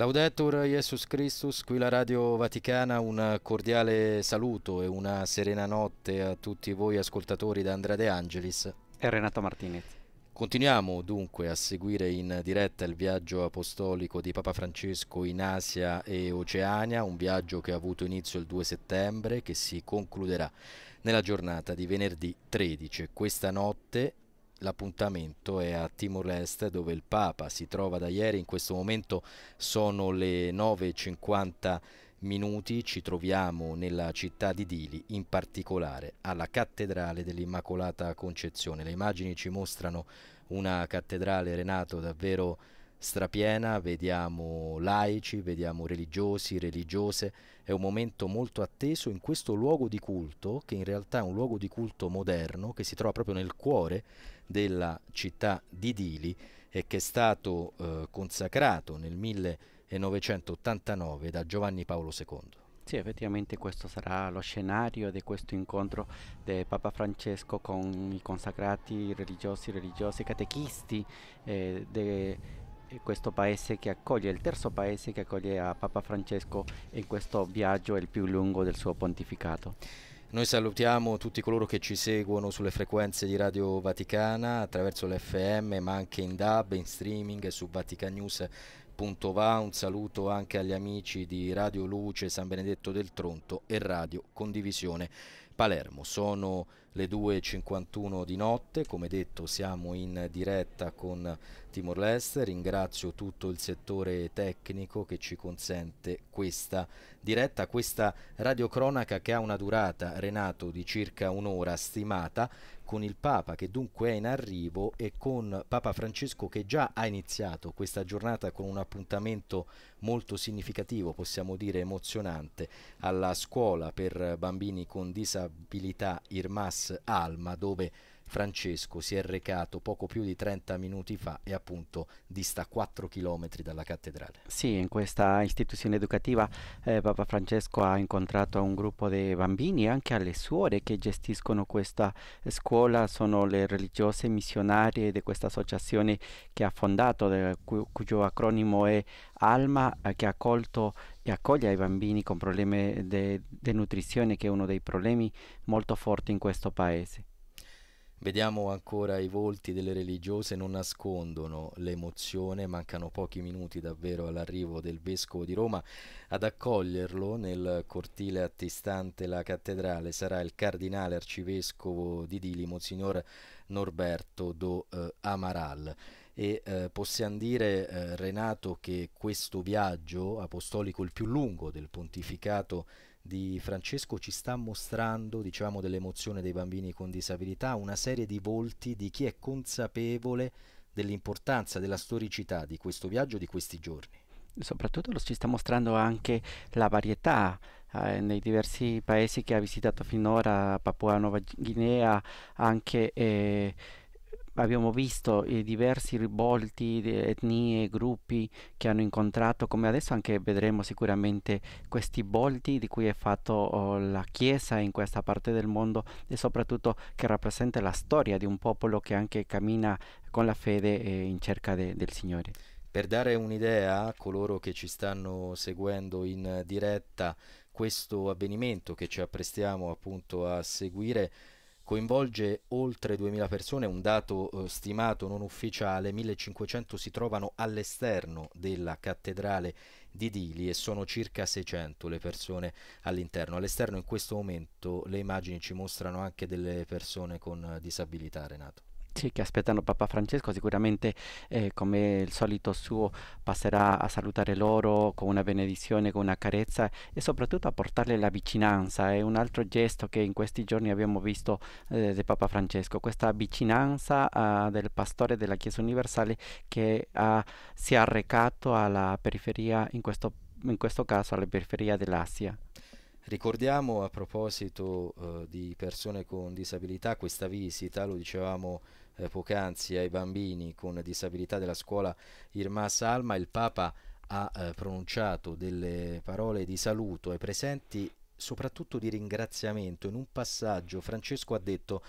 Laudetur Jesus Christus, qui la Radio Vaticana, un cordiale saluto e una serena notte a tutti voi ascoltatori da Andrea De Angelis e Renato Martinez. Continuiamo dunque a seguire in diretta il viaggio apostolico di Papa Francesco in Asia e Oceania, un viaggio che ha avuto inizio il 2 settembre che si concluderà nella giornata di venerdì 13. Questa notte L'appuntamento è a Timor-Est dove il Papa si trova da ieri, in questo momento sono le 9.50 minuti, ci troviamo nella città di Dili, in particolare alla Cattedrale dell'Immacolata Concezione. Le immagini ci mostrano una cattedrale, Renato, davvero strapiena, vediamo laici, vediamo religiosi, religiose, è un momento molto atteso in questo luogo di culto, che in realtà è un luogo di culto moderno, che si trova proprio nel cuore della città di Dili e che è stato eh, consacrato nel 1989 da Giovanni Paolo II. Sì, effettivamente questo sarà lo scenario di questo incontro del Papa Francesco con i consacrati religiosi, religiosi, catechisti eh, questo paese che accoglie, il terzo paese che accoglie a Papa Francesco in questo viaggio il più lungo del suo pontificato. Noi salutiamo tutti coloro che ci seguono sulle frequenze di Radio Vaticana attraverso l'FM ma anche in DAB, in streaming su vaticanews.va. Un saluto anche agli amici di Radio Luce, San Benedetto del Tronto e Radio Condivisione. Palermo. Sono le 2.51 di notte, come detto siamo in diretta con Timor Leste, ringrazio tutto il settore tecnico che ci consente questa diretta, questa radiocronaca che ha una durata, Renato, di circa un'ora stimata, con il Papa che dunque è in arrivo e con Papa Francesco che già ha iniziato questa giornata con un appuntamento molto significativo, possiamo dire emozionante, alla scuola per bambini con disabilità Irmas Alma dove Francesco si è recato poco più di 30 minuti fa e appunto dista 4 km dalla cattedrale. Sì, in questa istituzione educativa eh, Papa Francesco ha incontrato un gruppo di bambini e anche alle suore che gestiscono questa eh, scuola, sono le religiose missionarie di questa associazione che ha fondato, de, eh, cu cuyo acronimo è ALMA, eh, che ha accolto e accoglie i bambini con problemi di nutrizione, che è uno dei problemi molto forti in questo paese. Vediamo ancora i volti delle religiose, non nascondono l'emozione, mancano pochi minuti davvero all'arrivo del vescovo di Roma. Ad accoglierlo nel cortile attistante la cattedrale sarà il cardinale arcivescovo di Dili, Monsignor Norberto do eh, Amaral e eh, possiamo dire eh, Renato che questo viaggio apostolico il più lungo del pontificato di Francesco ci sta mostrando, diciamo, dell'emozione dei bambini con disabilità, una serie di volti di chi è consapevole dell'importanza, della storicità di questo viaggio, di questi giorni. Soprattutto lo ci sta mostrando anche la varietà eh, nei diversi paesi che ha visitato finora, Papua Nuova Guinea, anche... Eh, abbiamo visto i eh, diversi rivolti, etnie, gruppi che hanno incontrato, come adesso anche vedremo sicuramente questi volti di cui è fatto oh, la Chiesa in questa parte del mondo e soprattutto che rappresenta la storia di un popolo che anche cammina con la fede eh, in cerca de, del Signore. Per dare un'idea a coloro che ci stanno seguendo in diretta, questo avvenimento che ci apprestiamo appunto a seguire coinvolge oltre 2000 persone, un dato eh, stimato non ufficiale, 1500 si trovano all'esterno della cattedrale di Dili e sono circa 600 le persone all'interno. All'esterno in questo momento le immagini ci mostrano anche delle persone con disabilità, Renato. Sì, che aspettano Papa Francesco, sicuramente eh, come il solito suo passerà a salutare loro con una benedizione, con una carezza e soprattutto a portarle la vicinanza. È un altro gesto che in questi giorni abbiamo visto eh, di Papa Francesco, questa vicinanza eh, del pastore della Chiesa Universale che eh, si è arrecato alla periferia, in questo, in questo caso alla periferia dell'Asia. Ricordiamo a proposito eh, di persone con disabilità questa visita, lo dicevamo eh, poc'anzi ai bambini con disabilità della scuola Irma Salma, il Papa ha eh, pronunciato delle parole di saluto ai presenti, soprattutto di ringraziamento. In un passaggio Francesco ha detto,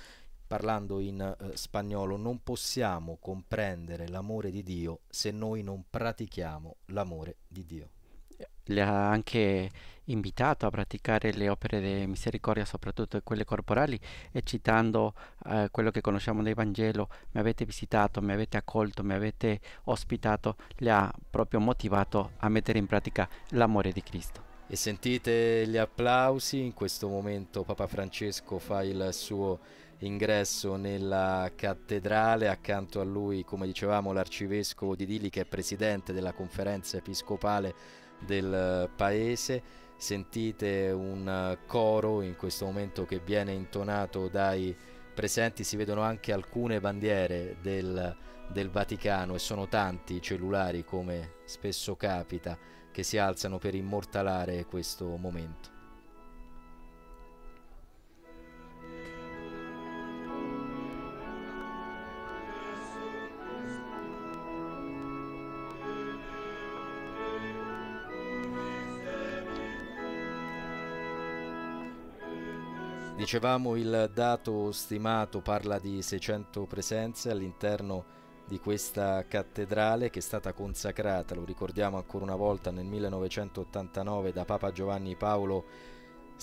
parlando in eh, spagnolo, non possiamo comprendere l'amore di Dio se noi non pratichiamo l'amore di Dio le ha anche invitato a praticare le opere di misericordia, soprattutto quelle corporali, e citando eh, quello che conosciamo nel Vangelo, mi avete visitato, mi avete accolto, mi avete ospitato, le ha proprio motivato a mettere in pratica l'amore di Cristo. E sentite gli applausi, in questo momento Papa Francesco fa il suo ingresso nella cattedrale, accanto a lui, come dicevamo, l'arcivescovo di Dili che è presidente della conferenza episcopale del eh, paese. Sentite un eh, coro in questo momento che viene intonato dai presenti, si vedono anche alcune bandiere del, del Vaticano e sono tanti i cellulari come spesso capita che si alzano per immortalare questo momento. Dicevamo il dato stimato parla di 600 presenze all'interno di questa cattedrale che è stata consacrata, lo ricordiamo ancora una volta, nel 1989 da Papa Giovanni Paolo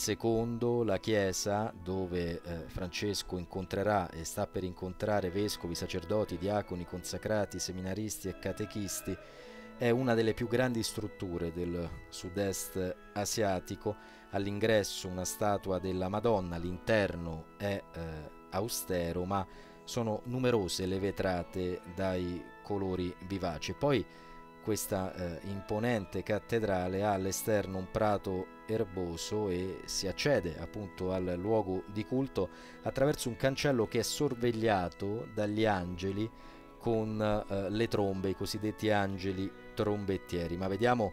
II, la chiesa dove eh, Francesco incontrerà e sta per incontrare vescovi, sacerdoti, diaconi, consacrati, seminaristi e catechisti, è una delle più grandi strutture del sud-est asiatico all'ingresso una statua della Madonna, l'interno è eh, austero ma sono numerose le vetrate dai colori vivaci. Poi questa eh, imponente cattedrale ha all'esterno un prato erboso e si accede appunto al luogo di culto attraverso un cancello che è sorvegliato dagli angeli con eh, le trombe, i cosiddetti angeli trombettieri. Ma vediamo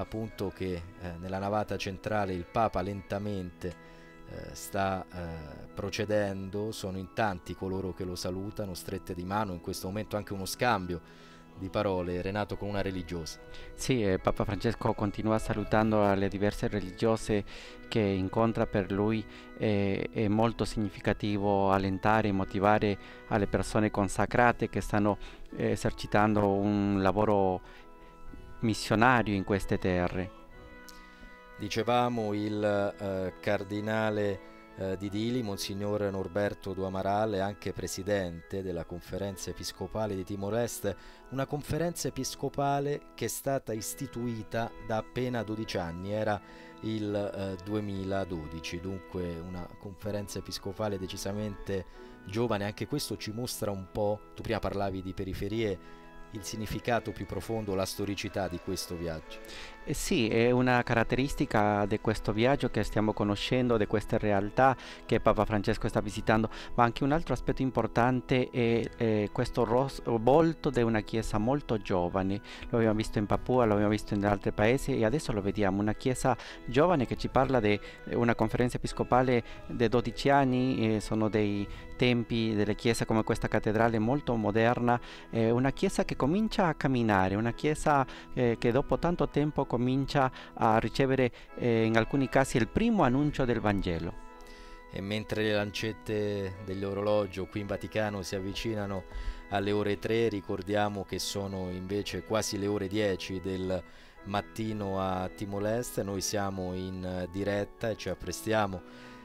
appunto che eh, nella navata centrale il Papa lentamente eh, sta eh, procedendo, sono in tanti coloro che lo salutano, strette di mano, in questo momento anche uno scambio di parole, Renato, con una religiosa. Sì, eh, Papa Francesco continua salutando le diverse religiose che incontra per lui, eh, è molto significativo allentare e motivare alle persone consacrate che stanno eh, esercitando un lavoro missionario in queste terre. Dicevamo il eh, cardinale eh, di Dili, Monsignor Norberto Duamarale, anche presidente della conferenza episcopale di Timor-Est, una conferenza episcopale che è stata istituita da appena 12 anni, era il eh, 2012, dunque una conferenza episcopale decisamente giovane, anche questo ci mostra un po', tu prima parlavi di periferie, il significato più profondo, la storicità di questo viaggio? Eh, sì, è una caratteristica di questo viaggio che stiamo conoscendo, di queste realtà che Papa Francesco sta visitando, ma anche un altro aspetto importante è, è questo ros- volto di una chiesa molto giovane. Lo abbiamo visto in Papua, lo abbiamo visto in altri paesi e adesso lo vediamo, una chiesa giovane che ci parla di eh, una conferenza episcopale di 12 anni, eh, sono dei tempi delle chiese come questa cattedrale molto moderna, eh, una chiesa che comincia a camminare, una chiesa eh, che dopo tanto tempo comincia a ricevere eh, in alcuni casi il primo annuncio del Vangelo. E mentre le lancette dell'orologio qui in Vaticano si avvicinano alle ore 3, ricordiamo che sono invece quasi le ore 10 del mattino a Timor-Est, noi siamo in diretta e ci apprestiamo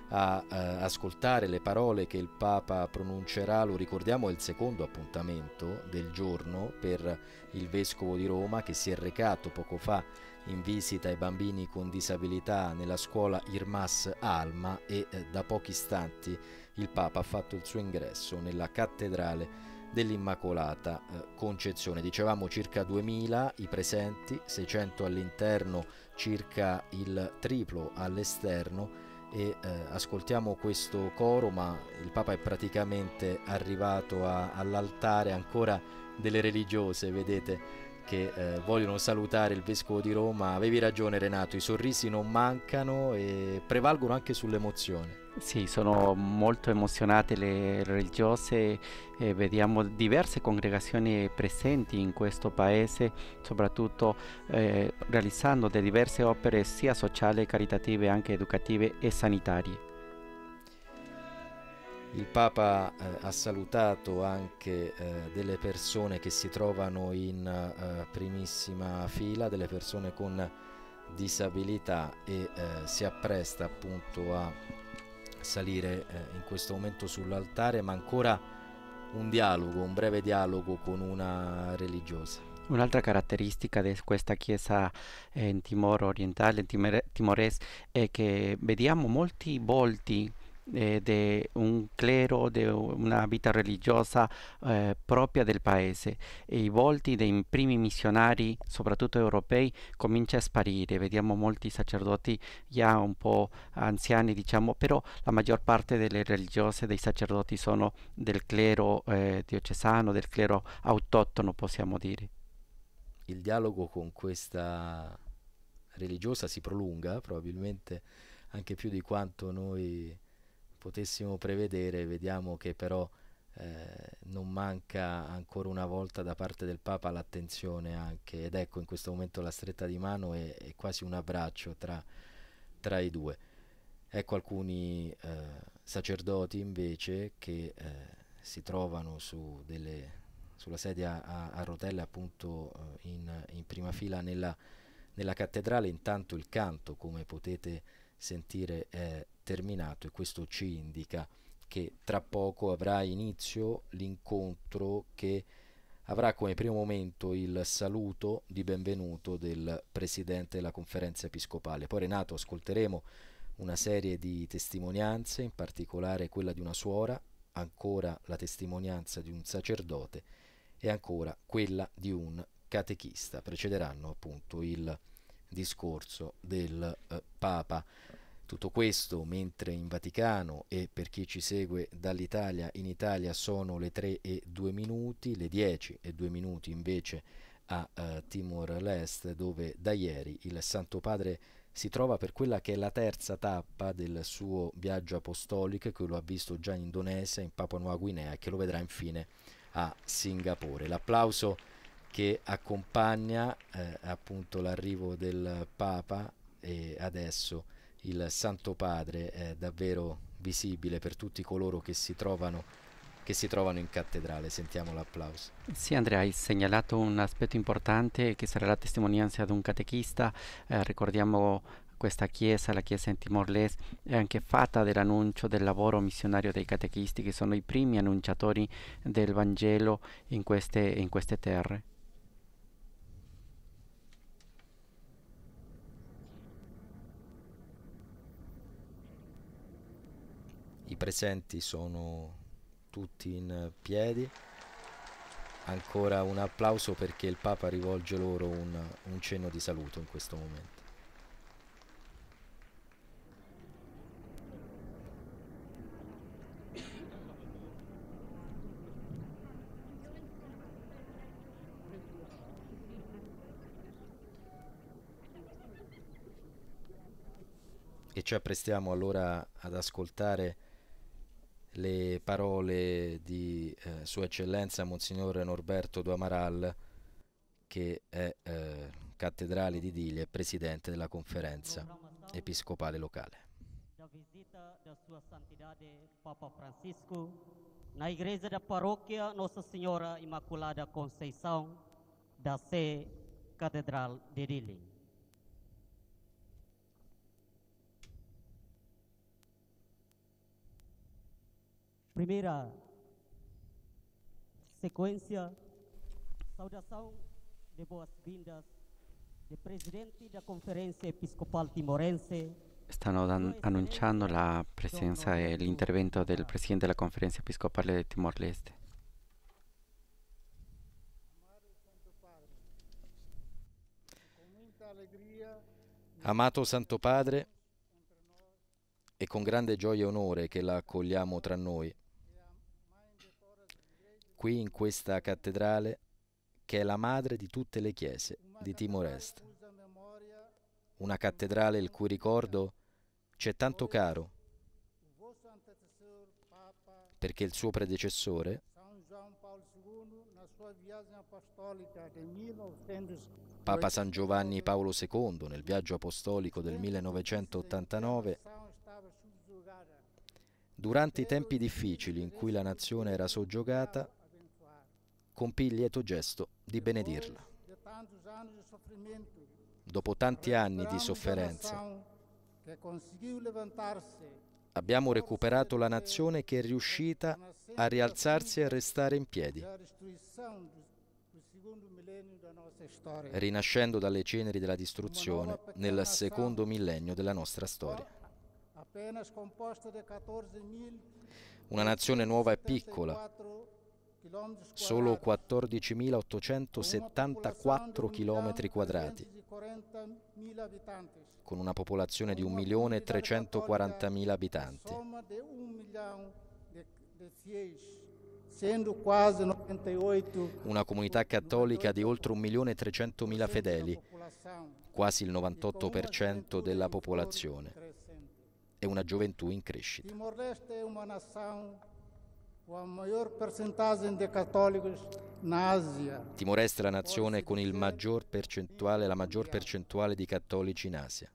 a eh, ascoltare le parole che il Papa pronuncerà, lo ricordiamo è il secondo appuntamento del giorno per il Vescovo di Roma che si è recato poco fa in visita ai bambini con disabilità nella scuola Irmas Alma e eh, da pochi istanti il Papa ha fatto il suo ingresso nella cattedrale dell'Immacolata eh, Concezione. Dicevamo circa 2000 i presenti, 600 all'interno, circa il triplo all'esterno e eh, ascoltiamo questo coro, ma il Papa è praticamente arrivato all'altare ancora delle religiose, vedete che eh, vogliono salutare il vescovo di Roma. Avevi ragione Renato, i sorrisi non mancano e prevalgono anche sull'emozione. Sì, sono molto emozionate le religiose, eh, vediamo diverse congregazioni presenti in questo paese, soprattutto eh, realizzando diverse opere sia sociali, caritative, anche educative e sanitarie. Il Papa eh, ha salutato anche eh, delle persone che si trovano in eh, primissima fila, delle persone con disabilità e eh, si appresta appunto a salire eh, in questo momento sull'altare, ma ancora un dialogo, un breve dialogo con una religiosa. Un'altra caratteristica di questa chiesa eh, in Timor orientale, in timore, timorese, è che vediamo molti volti eh, di un clero, di una vita religiosa eh, propria del paese e i volti dei primi missionari, soprattutto europei, comincia a sparire. Vediamo molti sacerdoti già un po' anziani, diciamo, però la maggior parte delle religiose dei sacerdoti sono del clero eh, diocesano, del clero autoctono, possiamo dire. Il dialogo con questa religiosa si prolunga probabilmente anche più di quanto noi potessimo prevedere, vediamo che però eh, non manca ancora una volta da parte del Papa l'attenzione anche ed ecco in questo momento la stretta di mano è, è quasi un abbraccio tra, tra, i due. Ecco alcuni eh, sacerdoti invece che eh, si trovano su delle, sulla sedia a, a rotelle appunto eh, in, in, prima fila nella, nella cattedrale, intanto il canto come potete vedere sentire è eh, terminato e questo ci indica che tra poco avrà inizio l'incontro che avrà come primo momento il saluto di benvenuto del Presidente della Conferenza Episcopale. Poi Renato ascolteremo una serie di testimonianze, in particolare quella di una suora, ancora la testimonianza di un sacerdote e ancora quella di un catechista. Precederanno appunto il discorso del eh, Papa. Tutto questo mentre in Vaticano e per chi ci segue dall'Italia, in Italia sono le 3 e 2 minuti, le 10 e 2 minuti invece a eh, Timor-Leste dove da ieri il Santo Padre si trova per quella che è la terza tappa del suo viaggio apostolico che lo ha visto già in Indonesia, in Papua Nuova Guinea e che lo vedrà infine a Singapore. L'applauso che accompagna eh, appunto l'arrivo del Papa e adesso il Santo Padre è davvero visibile per tutti coloro che si trovano, che si trovano in cattedrale. Sentiamo l'applauso. Sì Andrea, hai segnalato un aspetto importante che sarà la testimonianza di un catechista. Eh, ricordiamo questa chiesa, la chiesa in Timor-Leste, è anche fatta dell'annuncio del lavoro missionario dei catechisti che sono i primi annunciatori del Vangelo in queste, in queste terre. i presenti sono tutti in piedi ancora un applauso perché il Papa rivolge loro un, un cenno di saluto in questo momento e ci apprestiamo allora ad ascoltare le parole di eh, Sua Eccellenza Monsignor Norberto Duamaral, che è eh, cattedrale di Diglia e presidente della conferenza episcopale locale. La visita da Sua Santità Papa Francisco na igreja da parrocchia Nossa Signora Imaculada Conceição da Sé Catedral de Dilling. Primeira sequência, saudação de boas-vindas del Presidente della Conferenza Episcopal Timorense. Stanno dan- annunciando la presenza e l'intervento del Presidente della Conferenza Episcopale del Timor-Leste. Amato Santo Padre, è con grande gioia e onore che la accogliamo tra noi qui in questa cattedrale che è la madre di tutte le chiese di Timor Est. Una cattedrale il cui ricordo c'è tanto caro perché il suo predecessore Papa San Giovanni Paolo II nel viaggio apostolico del 1989 durante i tempi difficili in cui la nazione era soggiogata compì il lieto gesto di benedirla. Dopo tanti anni di sofferenza, abbiamo recuperato la nazione che è riuscita a rialzarsi e a restare in piedi, rinascendo dalle ceneri della distruzione nel secondo millennio della nostra storia. Una nazione nuova e piccola, solo 14.874 km quadrati, con una popolazione di 1.340.000 abitanti. Una comunità cattolica di oltre 1.300.000 fedeli, quasi il 98% della popolazione, e una gioventù in crescita. Timor Est è la nazione con maggior la maggior percentuale di cattolici in Asia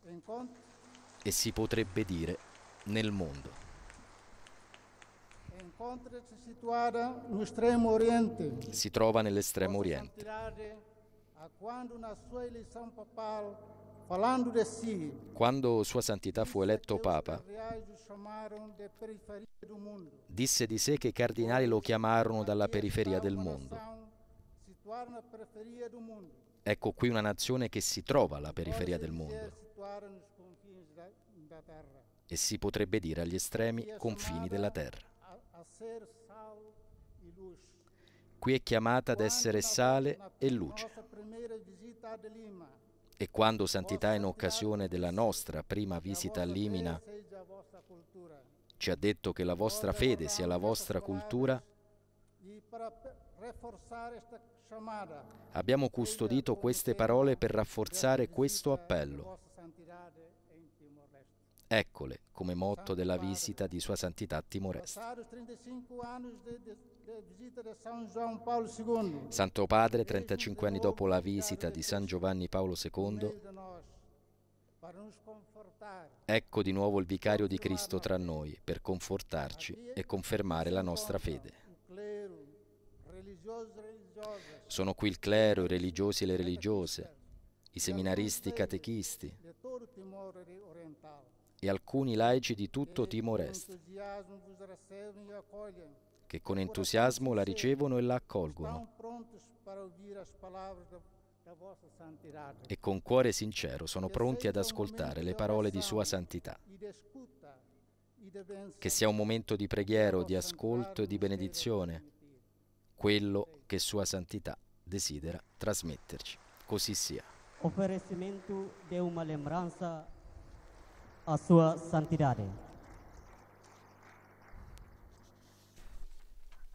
e si potrebbe dire nel mondo. Si trova nell'estremo oriente. Quando Sua Santità fu eletto Papa, disse di sé che i cardinali lo chiamarono dalla periferia del mondo. Ecco qui una nazione che si trova alla periferia del mondo e si potrebbe dire agli estremi confini della terra. Qui è chiamata ad essere sale e luce e quando Santità in occasione della nostra prima visita a Limina ci ha detto che la vostra fede sia la vostra cultura, abbiamo custodito queste parole per rafforzare questo appello. Eccole come motto della visita di Sua Santità Timorese. Santo Padre, 35 anni dopo la visita di San Giovanni Paolo II, ecco di nuovo il vicario di Cristo tra noi per confortarci e confermare la nostra fede. Sono qui il clero, i religiosi e le religiose, i seminaristi i catechisti, e alcuni laici di tutto Timor Est, che con entusiasmo la ricevono e la accolgono e con cuore sincero sono pronti ad ascoltare le parole di Sua Santità. Che sia un momento di preghiero, di ascolto e di benedizione, quello che Sua Santità desidera trasmetterci. Così sia. Oferecimento di una lembranza a sua santidade.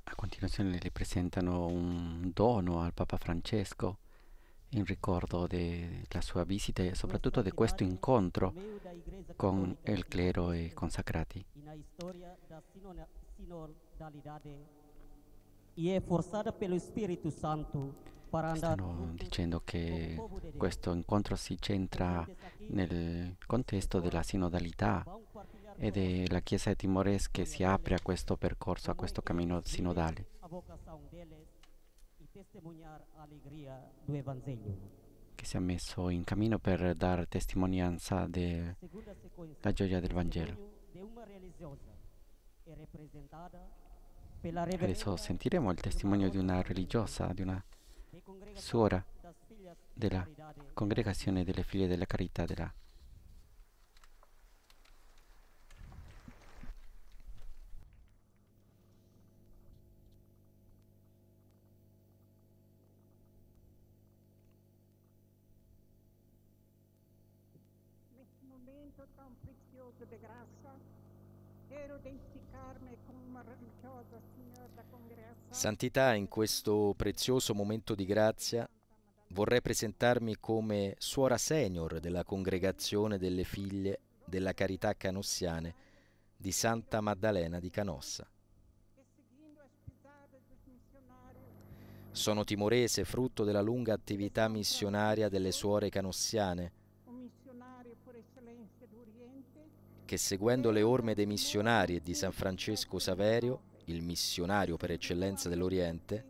A continuazione le presentano un dono al Papa Francesco in ricordo della sua visita e soprattutto di questo incontro con il clero e consacrati. E è forzata pelo Spirito Santo Stanno dicendo che questo incontro si centra nel contesto della sinodalità ed è la Chiesa di Timores che si apre a questo percorso, a questo cammino sinodale. Che si è messo in cammino per dare testimonianza della gioia del Vangelo. Adesso sentiremo il testimonio di una religiosa, di una su hora de la congregaciones de las della de la caridad de la Santità, in questo prezioso momento di grazia vorrei presentarmi come suora senior della congregazione delle figlie della carità canossiane di Santa Maddalena di Canossa. Sono timorese frutto della lunga attività missionaria delle suore canossiane che seguendo le orme dei missionari e di San Francesco Saverio il missionario per eccellenza dell'Oriente,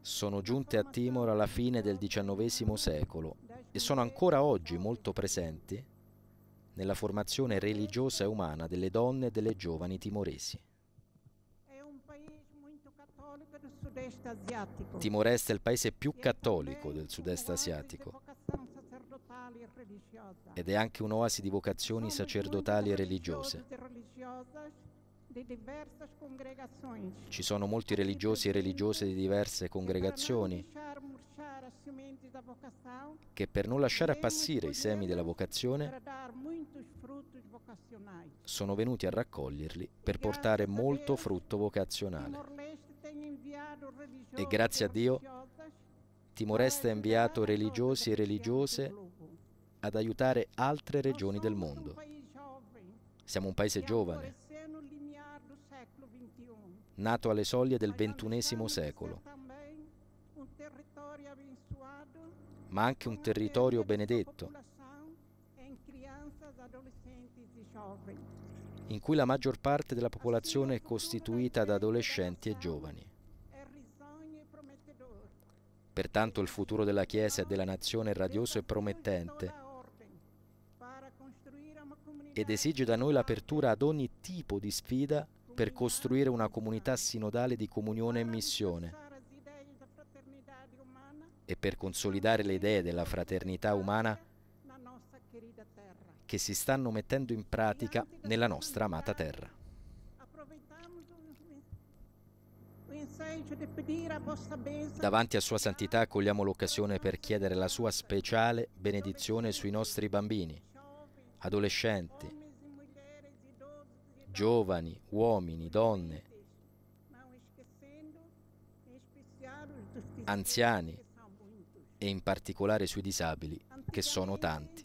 sono giunte a Timor alla fine del XIX secolo e sono ancora oggi molto presenti nella formazione religiosa e umana delle donne e delle giovani timoresi. Timor Est è il paese più cattolico del sud-est asiatico ed è anche un'oasi di vocazioni sacerdotali e religiose. Ci sono molti religiosi e religiose di diverse congregazioni che per non lasciare appassire i semi della vocazione sono venuti a raccoglierli per portare molto frutto vocazionale. E grazie a Dio Timor Est ha inviato religiosi e religiose ad aiutare altre regioni del mondo. Siamo un paese giovane, nato alle soglie del XXI secolo, ma anche un territorio benedetto, in cui la maggior parte della popolazione è costituita da adolescenti e giovani. Pertanto il futuro della Chiesa e della nazione è radioso e promettente ed esige da noi l'apertura ad ogni tipo di sfida per costruire una comunità sinodale di comunione e missione e per consolidare le idee della fraternità umana che si stanno mettendo in pratica nella nostra amata terra. Davanti a Sua Santità cogliamo l'occasione per chiedere la sua speciale benedizione sui nostri bambini, adolescenti, giovani, uomini, donne, anziani e in particolare sui disabili, che sono tanti.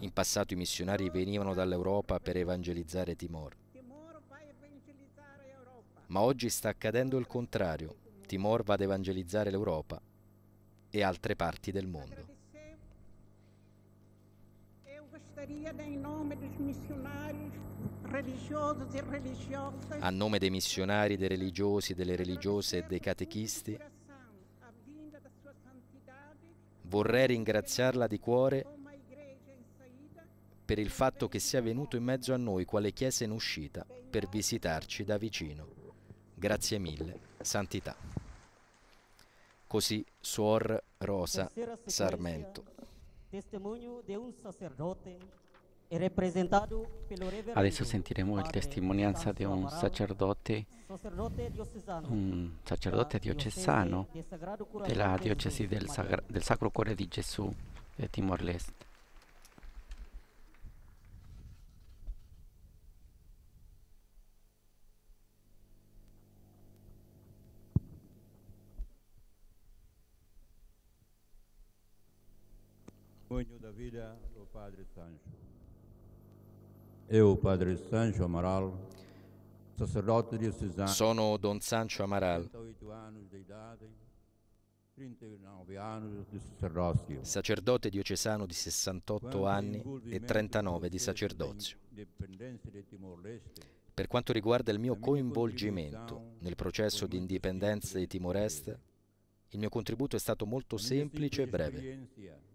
In passato i missionari venivano dall'Europa per evangelizzare Timor. Ma oggi sta accadendo il contrario. Timor va ad evangelizzare l'Europa e altre parti del mondo. A nome dei missionari, dei religiosi, delle religiose e dei catechisti, vorrei ringraziarla di cuore per il fatto che sia venuto in mezzo a noi quale chiesa in uscita per visitarci da vicino. Grazie mille, Santità. Così Suor Rosa Sarmento. testimonio de un sacerdote representado a Adesso sentiremos el testimonianza de un sacerdote, un sacerdote diocesano della diocesi del, del Sacro Cuore di Gesù de Timor-Leste. vida do Padre Sancho. Eu, Padre Sancho Amaral, sacerdote diocesano. Sono Don Sancho Amaral. 38 anos de idade, 39 anni di sacerdozio. Sacerdote diocesano di 68 anni e 39 di sacerdozio. Per quanto riguarda il mio coinvolgimento nel processo di indipendenza di Timor-Est, il mio contributo è stato molto semplice e breve.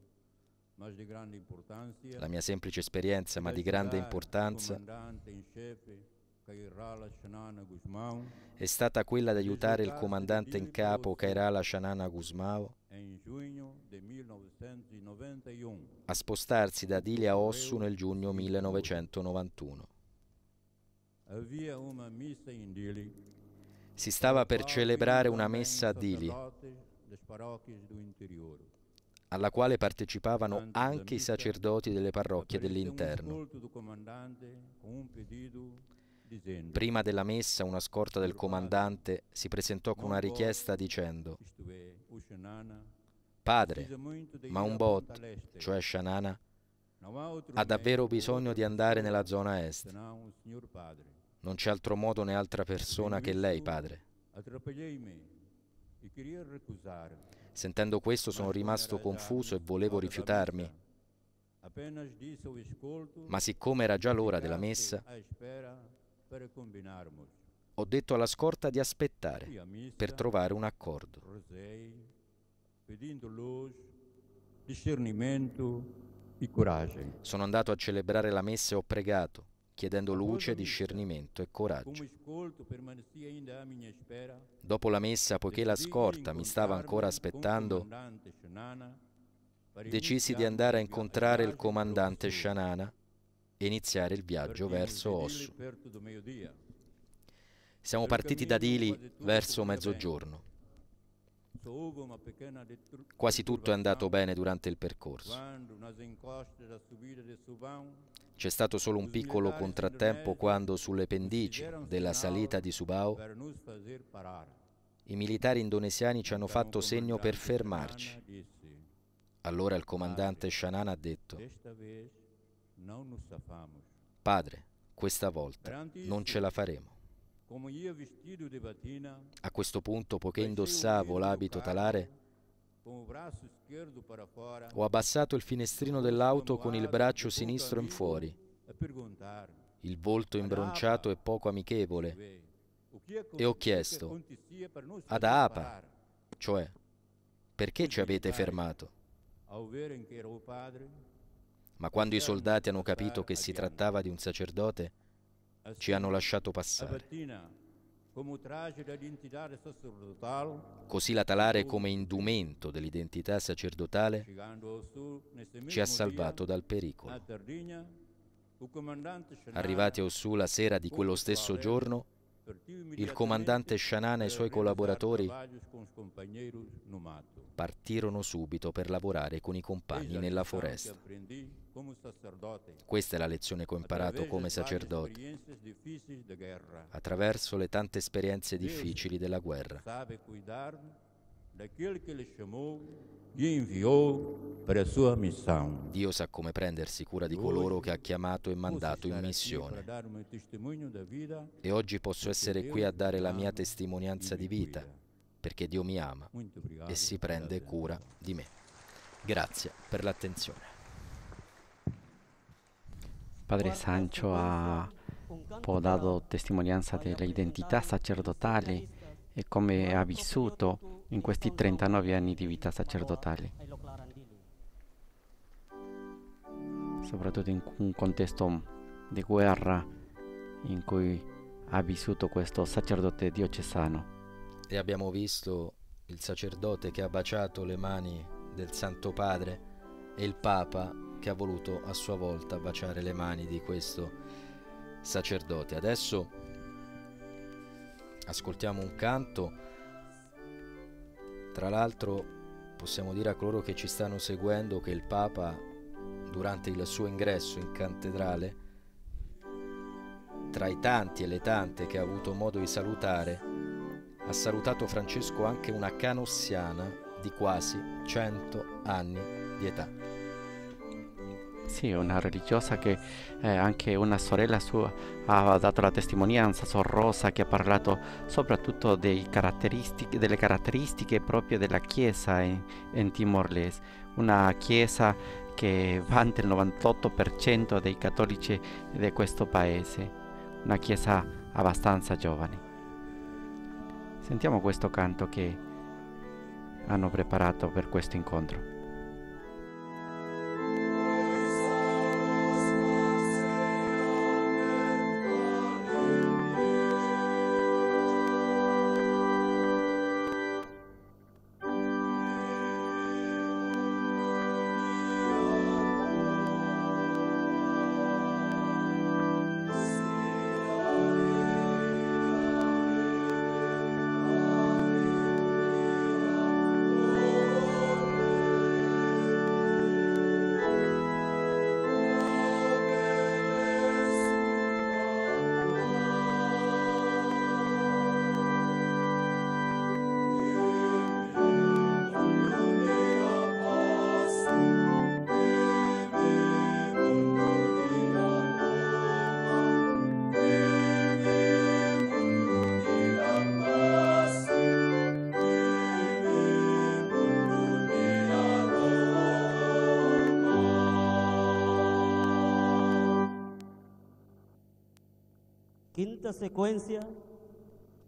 La mia semplice esperienza, ma di grande importanza, è stata quella di aiutare il comandante in capo Kairala Shanana Gusmao a spostarsi da Dili a Ossu nel giugno 1991. Si stava per celebrare una messa a Dili alla quale partecipavano anche i sacerdoti delle parrocchie dell'interno. Prima della messa una scorta del comandante si presentò con una richiesta dicendo Padre, ma un bot, cioè Shanana, ha davvero bisogno di andare nella zona est. Non c'è altro modo né altra persona che lei, padre. Sentendo questo sono rimasto confuso e volevo rifiutarmi. Ma siccome era già l'ora della messa, ho detto alla scorta di aspettare per trovare un accordo. Sono andato a celebrare la messa e ho pregato chiedendo luce, cioè, discernimento e coraggio. Dopo la messa, poiché la scorta mi stava ancora aspettando, decisi di andare a incontrare il comandante Shanana e iniziare il viaggio verso Ossu. Siamo partiti da Dili verso mezzogiorno. Quasi tutto è andato bene durante il percorso. C'è stato solo un piccolo contrattempo quando sulle pendici della salita di Subao i militari indonesiani ci hanno fatto segno per fermarci. Allora il comandante Shanan ha detto, padre, questa volta non ce la faremo. A questo punto, poiché indossavo l'abito talare, ho abbassato il finestrino dell'auto con il braccio sinistro in fuori, il volto imbronciato e poco amichevole, e ho chiesto ad APA, cioè, perché ci avete fermato? Ma quando i soldati hanno capito che si trattava di un sacerdote, ci hanno lasciato passare. Così la talare come indumento dell'identità sacerdotale ci ha salvato dal pericolo. Arrivati a Ossu la sera di quello stesso giorno, il comandante Shanana e i suoi collaboratori partirono subito per lavorare con i compagni esatto, nella foresta. Questa è la lezione che ho imparato come sacerdote, attraverso le tante esperienze difficili della guerra. Dio sa come prendersi cura di coloro che ha chiamato e mandato in missione. E oggi posso essere qui a dare la mia testimonianza di vita, perché Dio mi ama e si prende cura di me. Grazie per l'attenzione. Padre Sancho ha dato testimonianza dell'identità sacerdotale e come ha vissuto in questi 39 anni di vita sacerdotale, soprattutto in un contesto di guerra in cui ha vissuto questo sacerdote diocesano. E abbiamo visto il sacerdote che ha baciato le mani del Santo Padre e il Papa che ha voluto a sua volta baciare le mani di questo sacerdote. Adesso ascoltiamo un canto, tra l'altro possiamo dire a coloro che ci stanno seguendo che il Papa durante il suo ingresso in cattedrale, tra i tanti e le tante che ha avuto modo di salutare, ha salutato Francesco anche una canossiana di quasi 100 anni di età. Sì, una religiosa che eh, anche una sorella sua ha dato la testimonianza, Sorrosa, che ha parlato soprattutto caratteristiche, delle caratteristiche proprie della Chiesa in, in Timor-Leste, una Chiesa che vanta il 98% dei cattolici di questo paese, una Chiesa abbastanza giovane. Sentiamo questo canto che hanno preparato per questo incontro.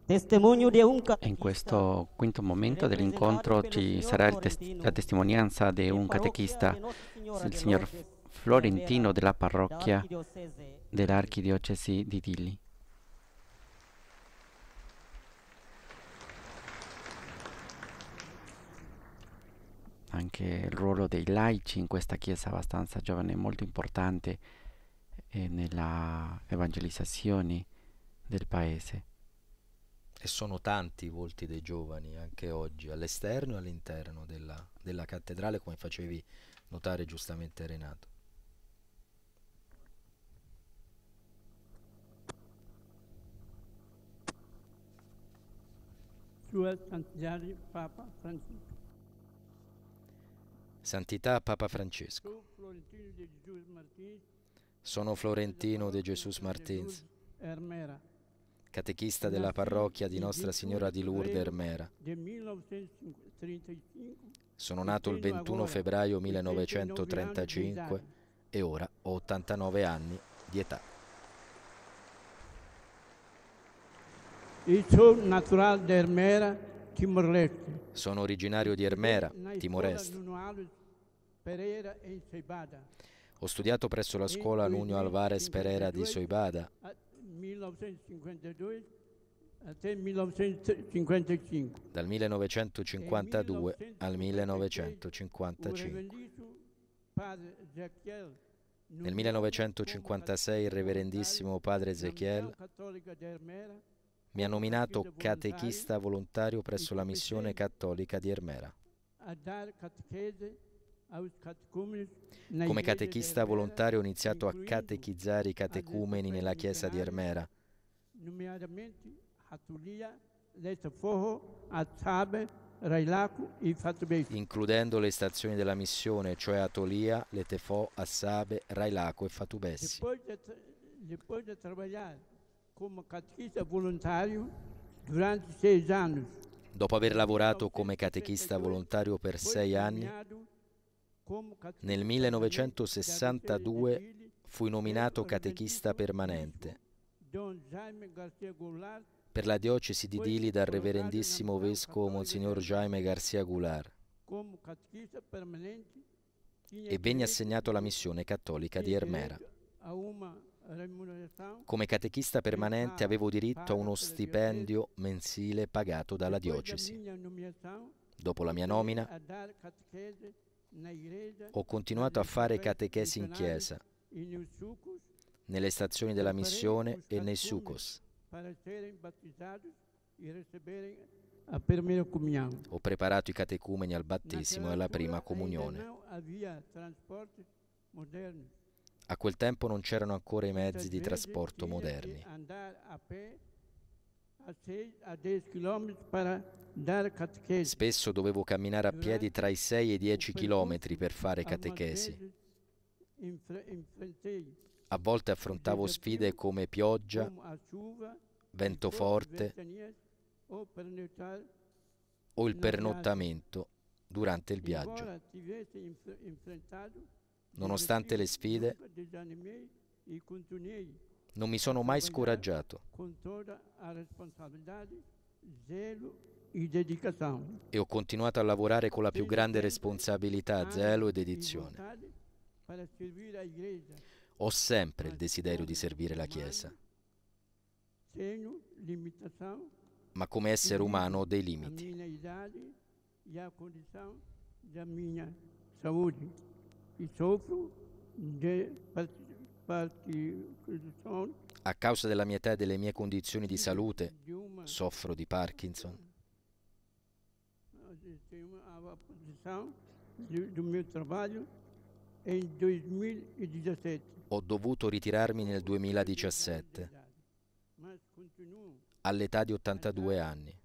In questo quinto momento dell'incontro ci sarà tes- la testimonianza di un catechista, il signor Florentino della parrocchia dell'archidiocesi di Dili. Anche il ruolo dei laici in questa chiesa abbastanza giovane è molto importante eh, nella evangelizzazione del paese. E sono tanti i volti dei giovani anche oggi, all'esterno e all'interno della, della cattedrale, come facevi notare giustamente Renato. Papa Francesco. Santità Papa Francesco. Sono Florentino de Jesus Martins. Hermera catechista della parrocchia di Nostra Signora di Lourdes Ermera. Sono nato il 21 ecco, febbraio 1935 ecco, e ora ho 89 anni di età. Sono originario di Ermera, Timor-Est. Ho studiato presso la scuola Nuno Alvarez Pereira di Soibada 1952 Dal 1952 al 1955. Nel 1956 il reverendissimo padre Ezechiel mi ha nominato catechista volontario presso la missione cattolica di Ermera. Come catechista volontario ho iniziato a catechizzare i catecumeni nella chiesa di Ermera. Includendo le stazioni della missione, cioè Atolia, Tolia, Letefò, Assabe, Railaco e Fatubessi. Dopo aver lavorato come catechista volontario per sei anni, nel 1962 fui nominato catechista permanente per la diocesi di Dili dal reverendissimo vescovo Monsignor Jaime Garcia Goulart e venne assegnato alla missione cattolica di Ermera. Come catechista permanente avevo diritto a uno stipendio mensile pagato dalla diocesi. Dopo la mia nomina ho continuato a fare catechesi in chiesa, nelle stazioni della missione e nei sucos. Ho preparato i catecumeni al battesimo e alla prima comunione. A quel tempo non c'erano ancora i mezzi di cioè, trasporto moderni. Spesso dovevo camminare a piedi tra i 6 e i 10 chilometri per fare catechesi. A volte affrontavo sfide come pioggia, vento forte o il pernottamento durante il viaggio. Nonostante le sfide, non mi sono mai scoraggiato. E ho continuato a lavorare con la più grande responsabilità, zelo e dedizione. Ho sempre il desiderio di servire la Chiesa, ma come essere umano ho dei limiti. Il sopro, a causa della mia età e delle mie condizioni di salute soffro di Parkinson. Ho dovuto ritirarmi nel 2017, all'età di 82 anni,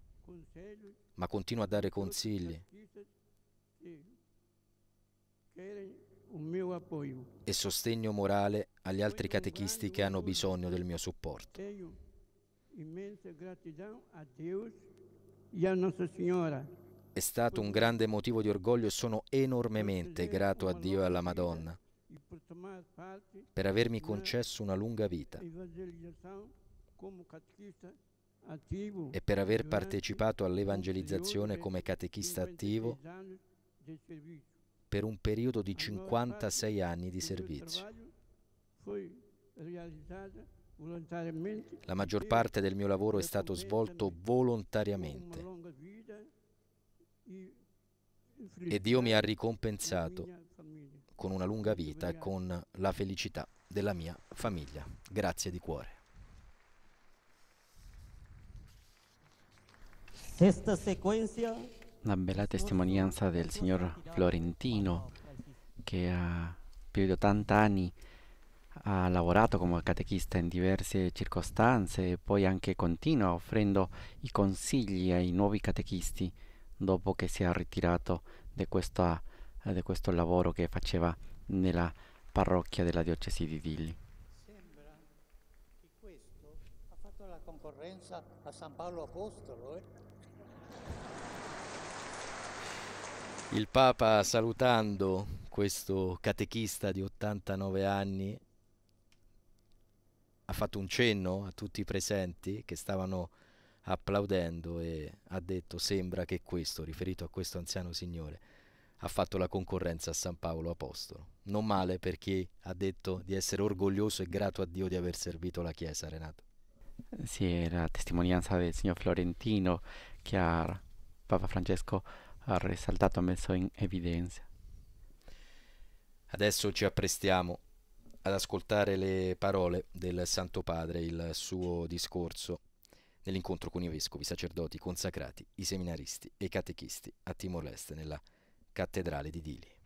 ma continuo a dare consigli e sostegno morale agli altri catechisti che hanno bisogno del mio supporto. È stato un grande motivo di orgoglio e sono enormemente grato a Dio e alla Madonna per avermi concesso una lunga vita e per aver partecipato all'evangelizzazione come catechista attivo per un periodo di 56 anni di servizio. La maggior parte del mio lavoro è stato svolto volontariamente e Dio mi ha ricompensato con una lunga vita e con la felicità della mia famiglia. Grazie di cuore. Sesta sequenza una bella testimonianza del signor Florentino che ha, più di 80 anni ha lavorato come catechista in diverse circostanze e poi anche continua offrendo i consigli ai nuovi catechisti dopo che si è ritirato da questo, questo lavoro che faceva nella parrocchia della diocesi di Dilli. Sembra che questo ha fatto la concorrenza a San Paolo Apostolo. Eh? Il Papa salutando questo catechista di 89 anni ha fatto un cenno a tutti i presenti che stavano applaudendo e ha detto sembra che questo, riferito a questo anziano signore, ha fatto la concorrenza a San Paolo Apostolo. Non male per chi ha detto di essere orgoglioso e grato a Dio di aver servito la Chiesa, Renato. Sì, è la testimonianza del signor Florentino che ha Papa Francesco ha risaltato, ha messo in evidenza. Adesso ci apprestiamo ad ascoltare le parole del Santo Padre, il suo discorso nell'incontro con i vescovi, i sacerdoti consacrati, i seminaristi e i catechisti a Timor-Leste nella cattedrale di Dili.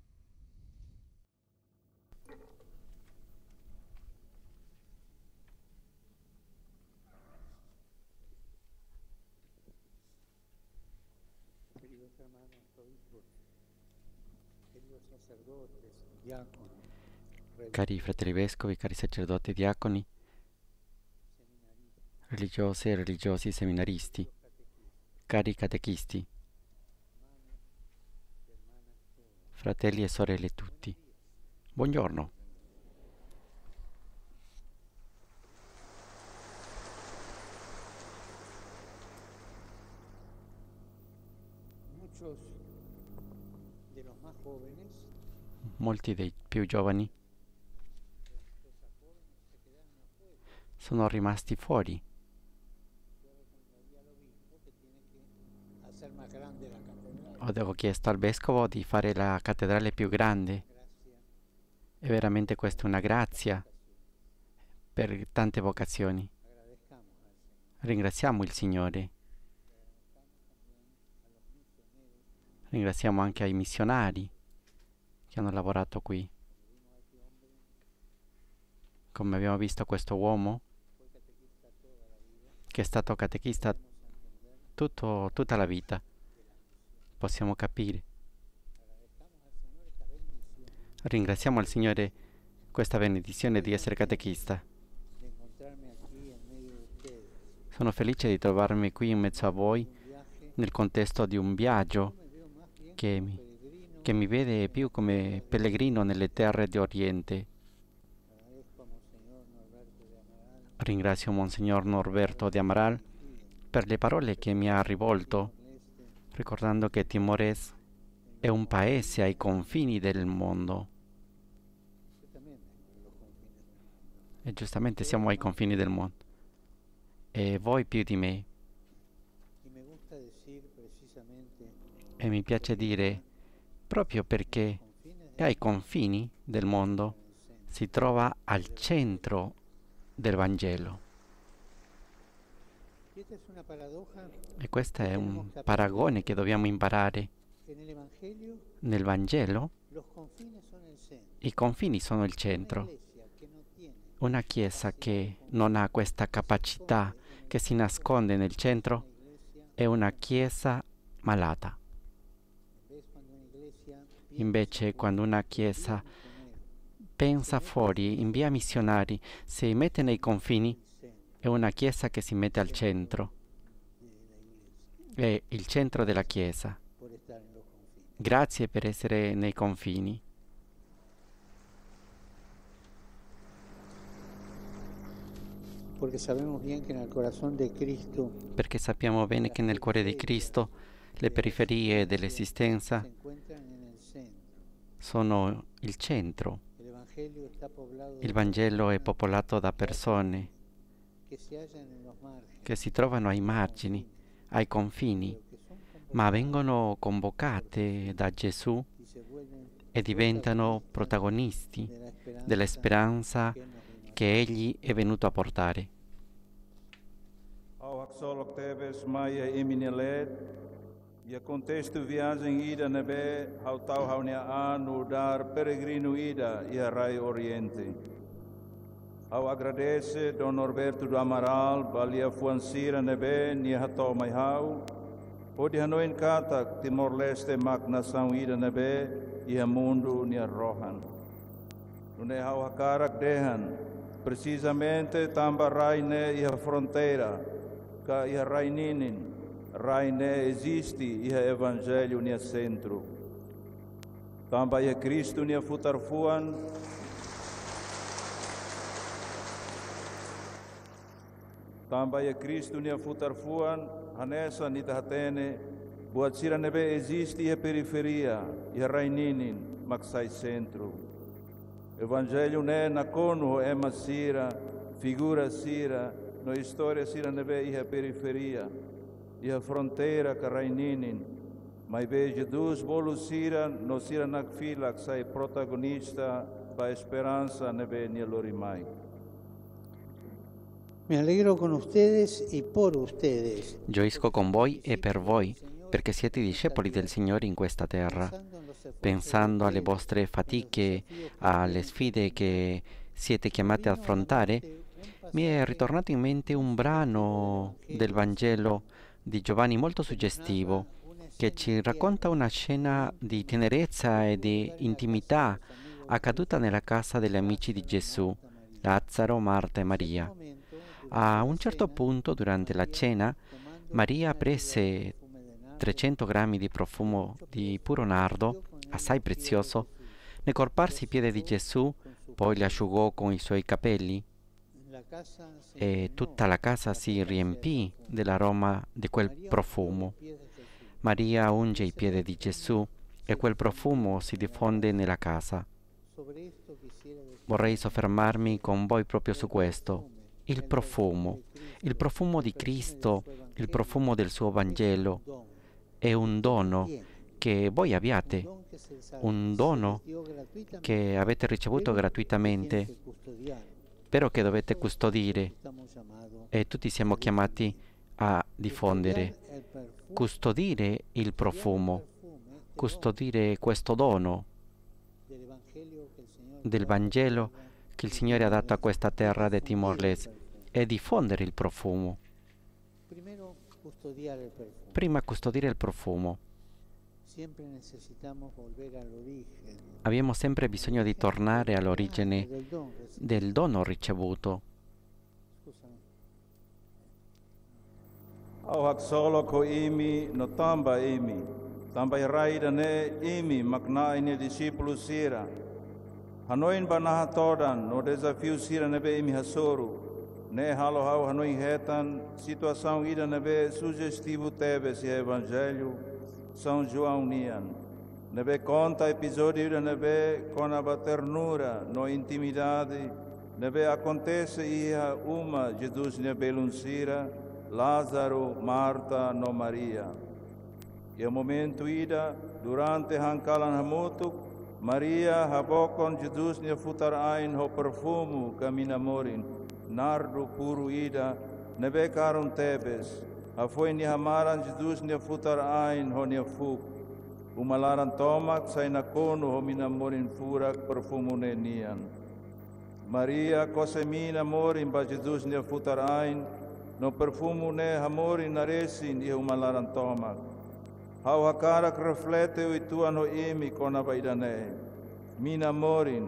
Cari fratelli vescovi, cari sacerdoti, diaconi, religiose e religiosi seminaristi, cari catechisti, fratelli e sorelle tutti, buongiorno. molti dei più giovani sono rimasti fuori. Ho chiesto al vescovo di fare la cattedrale più grande. E veramente questa è una grazia per tante vocazioni. Ringraziamo il Signore. Ringraziamo anche ai missionari che hanno lavorato qui. Come abbiamo visto questo uomo che è stato catechista tutto, tutta la vita, possiamo capire. Ringraziamo al Signore questa benedizione di essere catechista. Sono felice di trovarmi qui in mezzo a voi nel contesto di un viaggio che mi che mi vede più come pellegrino nelle terre di Oriente. Ringrazio Monsignor Norberto de Amaral per le parole che mi ha rivolto, ricordando che Timores è un paese ai confini del mondo. E giustamente siamo ai confini del mondo. E voi più di me. E mi piace dire proprio perché è ai confini del mondo, si trova al centro del Vangelo. E questo è un paragone che dobbiamo imparare. Nel Vangelo i confini sono il centro. Una Chiesa che non ha questa capacità, che si nasconde nel centro, è una Chiesa malata. Invece quando una Chiesa pensa fuori, invia missionari, si mette nei confini, è una Chiesa che si mette al centro. È il centro della Chiesa. Grazie per essere nei confini. Perché sappiamo bene che nel cuore di Cristo le periferie dell'esistenza sono il centro. Il Vangelo è popolato da persone che si trovano ai margini, ai confini, ma vengono convocate da Gesù e diventano protagonisti della speranza che Egli è venuto a portare. E acontece viagem ida na ao tal a no dar peregrino ida e a Rai Oriente. Ao agradece Dom Norberto do Amaral, balia fuancira na bé, ni a tal mai hau, o de hanoen kata Timor-Leste mak nação ida na e a mundo ni a rohan. No ne hau hakarak dehan, precisamente tamba raine e a fronteira, ca e a Ninin rainé existe e o Evangelho no centro. Também é Cristo no futarfuan. Também é Cristo no futarfuan. Hanessa boa Boatsira nebe existe e a periferia. E a Raininin, maxai centro. Evangelho né na cono é sira, figura sira, na história sira nebe e a periferia. e a fronteira Karaininin, mas vejo dos volusira no sira na fila que sai protagonista para a esperança neve lorimai. Me alegro con ustedes y por ustedes. Gioisco con voi e per voi, perché siete discepoli del Signore in questa terra, pensando alle vostre fatiche, alle sfide che siete chiamati ad affrontare. Mi è ritornato in mente un brano del Vangelo di Giovanni molto suggestivo che ci racconta una scena di tenerezza e di intimità accaduta nella casa degli amici di Gesù, Lazzaro, Marta e Maria. A un certo punto durante la cena Maria prese 300 grammi di profumo di puro nardo, assai prezioso, ne corparsi i piedi di Gesù, poi li asciugò con i suoi capelli e tutta la casa si riempì dell'aroma di quel profumo. Maria unge i piedi di Gesù e quel profumo si diffonde nella casa. Vorrei soffermarmi con voi proprio su questo, il profumo, il profumo di Cristo, il profumo del suo Vangelo. È un dono che voi abbiate, un dono che avete ricevuto gratuitamente vero che dovete custodire e tutti siamo chiamati a diffondere. Custodire il profumo, custodire questo dono del Vangelo che il Signore ha dato a questa terra di Timor-Leste e diffondere il profumo. Prima custodire il profumo. Abbiamo sempre bisogno di tornare all'origine del dono ricevuto. Tambai rai da ne imi makna ini discipulu sira. Hanoin banaha todan no desafiu sira nebe imi hasoru. Ne halo hau hanoin hetan situação ida nebe sugestivo tebe se evangelho. São João Nian. neve conta episódio de neve com a ternura, no intimidade. neve acontece e uma Jesus nebe luncira, Lázaro, Marta, no Maria. E o momento ida, durante hankalan hamutuk, Maria habokon Jesus ne futar ein ho perfumo morin nardo puro ida, neve caro tebes, foi ni hamaran Jesus ni futar ain ho ni fuk. Umalaran tomak sai na kono ho mina morin fura, perfumo ne nian. Maria cosemina morin ba Jesus ni futar ain no perfumo ne hamorin naresin i umalaran tomak. Hau hakarak reflete o itua no imi kona baidane. Mina morin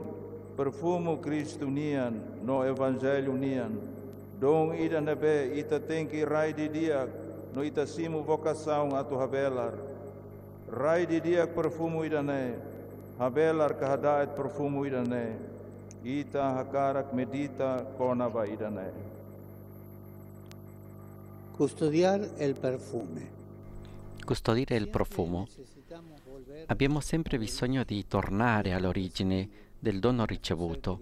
perfumo Cristo nian no evangelho nian. Dong ida nebe ita tenki rai di dia no ita simu vocação a tu habelar. Rai di dia perfumo ida ne. Habelar kahadaet perfumo ida ne. Ita hakarak medita konava ida ne. Custodiar el perfume. Custodire il profumo. Abbiamo sempre bisogno di tornare all'origine del dono ricevuto,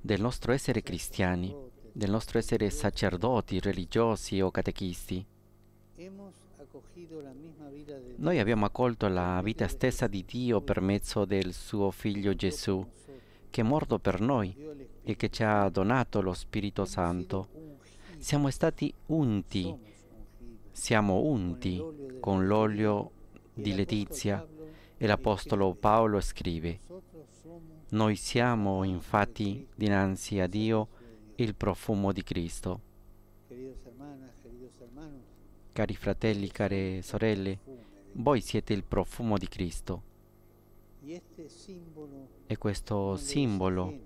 del nostro essere cristiani del nostro essere sacerdoti, religiosi o catechisti. Noi abbiamo accolto la vita stessa di Dio per mezzo del suo Figlio Gesù, che è morto per noi e che ci ha donato lo Spirito Santo. Siamo stati unti, siamo unti con l'olio di letizia e l'Apostolo Paolo scrive, noi siamo infatti dinanzi a Dio il profumo di Cristo. Cari fratelli, care sorelle, voi siete il profumo di Cristo. E questo simbolo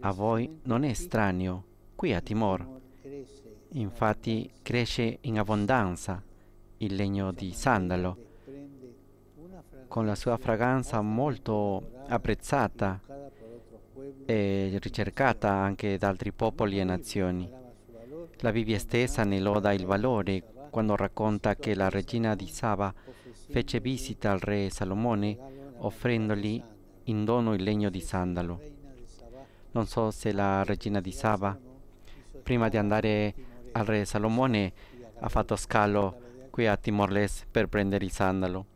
a voi non è strano qui a Timor. Infatti cresce in abbondanza il legno di sandalo, con la sua fragranza molto apprezzata è ricercata anche da altri popoli e nazioni. La Bibbia stessa ne loda il valore quando racconta che la regina di Saba fece visita al re Salomone offrendogli in dono il legno di sandalo. Non so se la regina di Saba, prima di andare al re Salomone, ha fatto scalo qui a Timor-Leste per prendere il sandalo.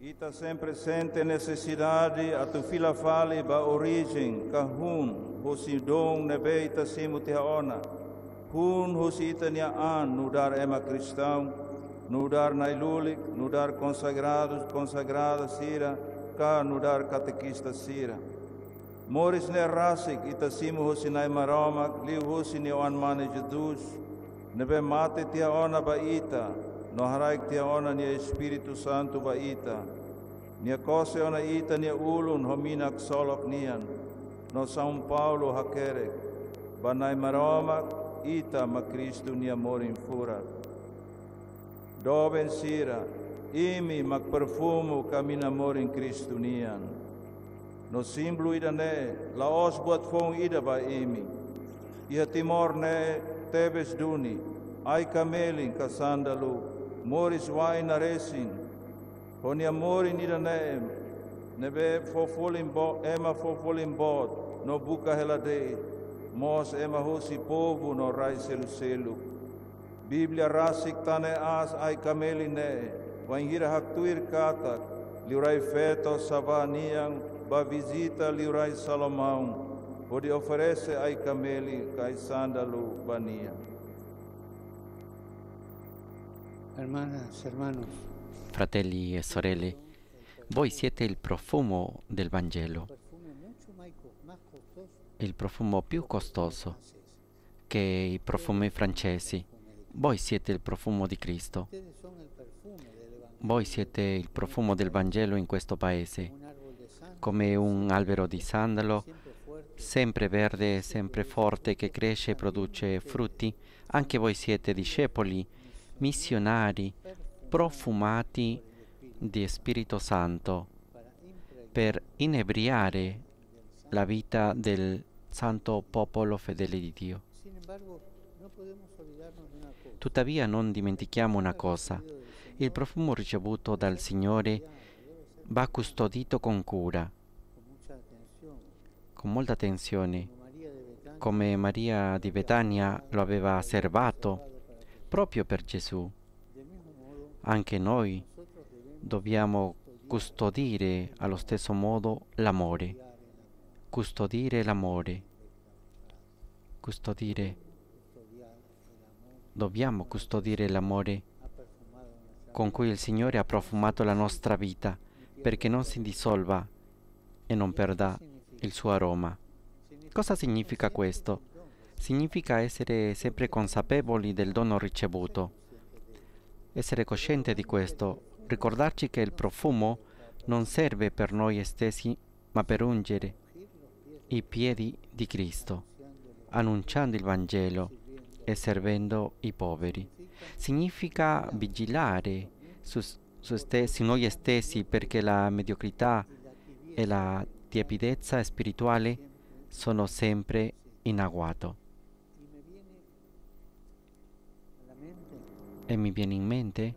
Ita sempre sente necessidade a tu fila fale ba origem kahun nebe ita simu ona Hun ita nia an nudar ema cristão, nudar nailulik, nudar consagrados, consagrada sira, ka nudar catequista sira. Moris ne rasik ita simu hosinai maromak, liu hosini oan mane jesus nebe mate ona ba ita, no haraik te ona ni Espiritu Santo va ita. Ni kose ona ita ni ulun hominak solok nian. No São Paulo hakere. Banai maroma ita ma Kristu ni amor in fura. Doben sira imi mak perfumo kamin amor in Kristu nian. No simblu ida ne la os buat fon ida va imi. Ia timor ne tebes duni. Ai kamelin kasandalu. sandalu moris na resin, honi amori nirane, neve fofolim bo, ema fofolim bot, no buca helade, mos ema hosi povo no rai selu selu. Biblia rasik tane as ai kameline, vangira haktuir katak, liurai feto savanian, ba visita liurai Salomão, Podi oferece ai cameli, cai sandalu banian. Fratelli e sorelle, voi siete il profumo del Vangelo, il profumo più costoso che i profumi francesi. Voi siete il profumo di Cristo. Voi siete il profumo del Vangelo in questo paese, come un albero di sandalo, sempre verde, sempre forte, che cresce e produce frutti. Anche voi siete discepoli missionari profumati di Spirito Santo per inebriare la vita del santo popolo fedele di Dio. Tuttavia non dimentichiamo una cosa, il profumo ricevuto dal Signore va custodito con cura, con molta attenzione, come Maria di Betania lo aveva osservato proprio per Gesù. Anche noi dobbiamo custodire allo stesso modo l'amore, custodire l'amore, custodire, dobbiamo custodire l'amore con cui il Signore ha profumato la nostra vita perché non si dissolva e non perda il suo aroma. Cosa significa questo? significa essere sempre consapevoli del dono ricevuto. Essere cosciente di questo, ricordarci che il profumo non serve per noi stessi, ma per ungere i piedi di Cristo, annunciando il Vangelo e servendo i poveri. Significa vigilare su, su, stessi, su noi stessi perché la mediocrità e la tiepidezza spirituale sono sempre in agguato. E mi viene in mente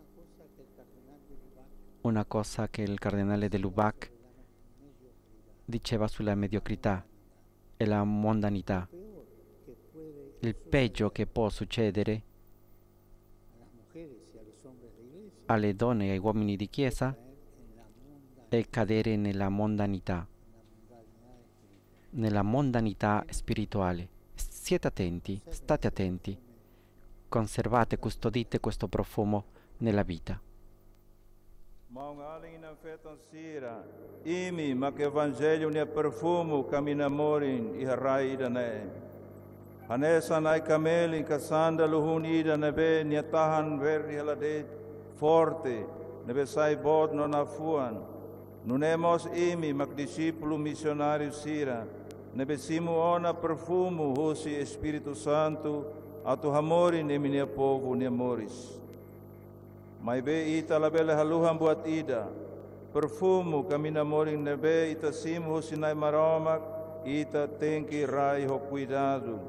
una cosa che il cardinale de Lubac diceva sulla mediocrità e la mondanità. Il peggio che può succedere alle donne e agli uomini di chiesa è cadere nella mondanità, nella mondanità spirituale. Siete attenti, state attenti conservate, custodite questo profumo nella vita. Imi, ma che evangelio ne profumo, camminamorin i harraidane. Hanesa nai cameli, casanda luhunida neve, ne tahan verri halade, forte, neve sai bot non afuan. Non emos imi, ma discipulu missionario sira, Ne simu ona profumo, husi Spirito Santo, a tu hamori ni minia povo ni amoris. be ita labela haluhan buat ida, perfumo kami namorin nebe ita simo sinai maromak, ita tenki rai ho cuidado.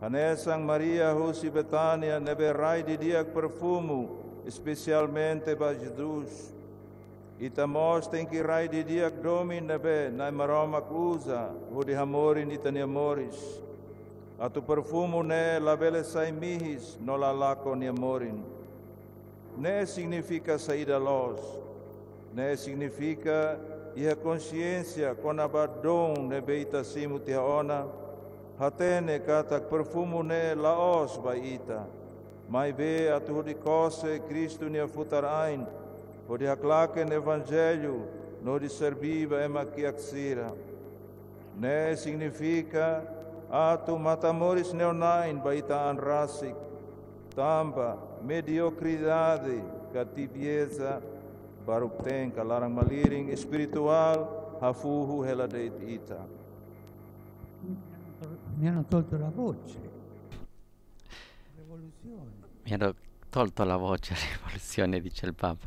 Hanesang Maria husi Betania nebe rai di diak perfumo, especialmente para Jesus. Ita mostra em que rai de dia domi nebe, na maroma usa, o de amor e nitani amores. A tu perfumo ne né, sai mihis, no la laco ni amorin. Ne significa saída a ne significa e a consciência com abadon ne beita simu tiaona, hatene catac perfumo ne laos baita. Mai be a tu ricose Cristo ne futarain, o de aclaken evangelho, no de serviva maquiaxira. Ne significa Atu matamoris Neonain Baitan Rasik, tamba mediocridade, cativieza, Barupten, Kalarang Maliring, espiritual, Hafuhu Heladeit Ita. Mi hanno tolto la voce. Rivoluzione. Mi hanno tolto la voce, rivoluzione, dice il Papa.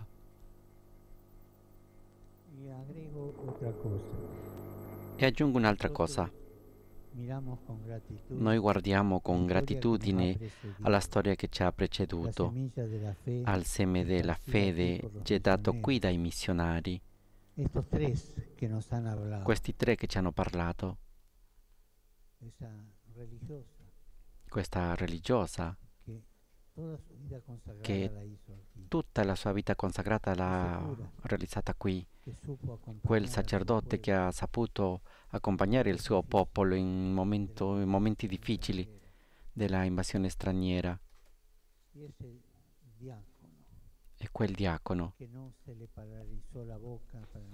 E aggiungo un'altra cosa. Noi guardiamo con gratitudine alla storia che ci ha preceduto, al seme della fede gettato qui dai missionari, questi tre che ci hanno parlato, questa religiosa che tutta la sua vita consacrata l'ha realizzata qui, quel sacerdote che ha saputo accompagnare il suo popolo in, momento, in momenti difficili della invasione straniera. E quel diacono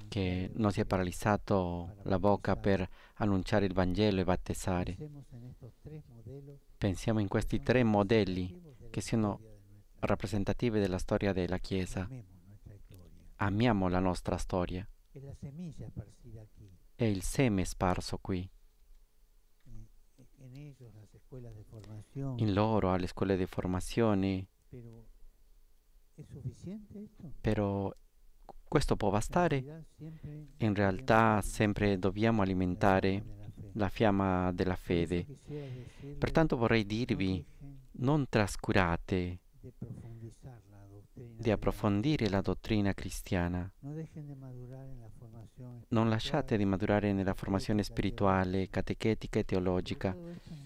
che non si è paralizzato la bocca per annunciare il Vangelo e battezzare. Pensiamo in questi tre modelli che siano rappresentativi della storia della Chiesa. Amiamo la nostra storia è il seme sparso qui. In loro, alle scuole di formazione. Però questo può bastare? In realtà sempre dobbiamo alimentare la fiamma della fede. Pertanto vorrei dirvi, non trascurate di approfondire la dottrina cristiana. Non lasciate di maturare nella formazione spirituale, catechetica e teologica,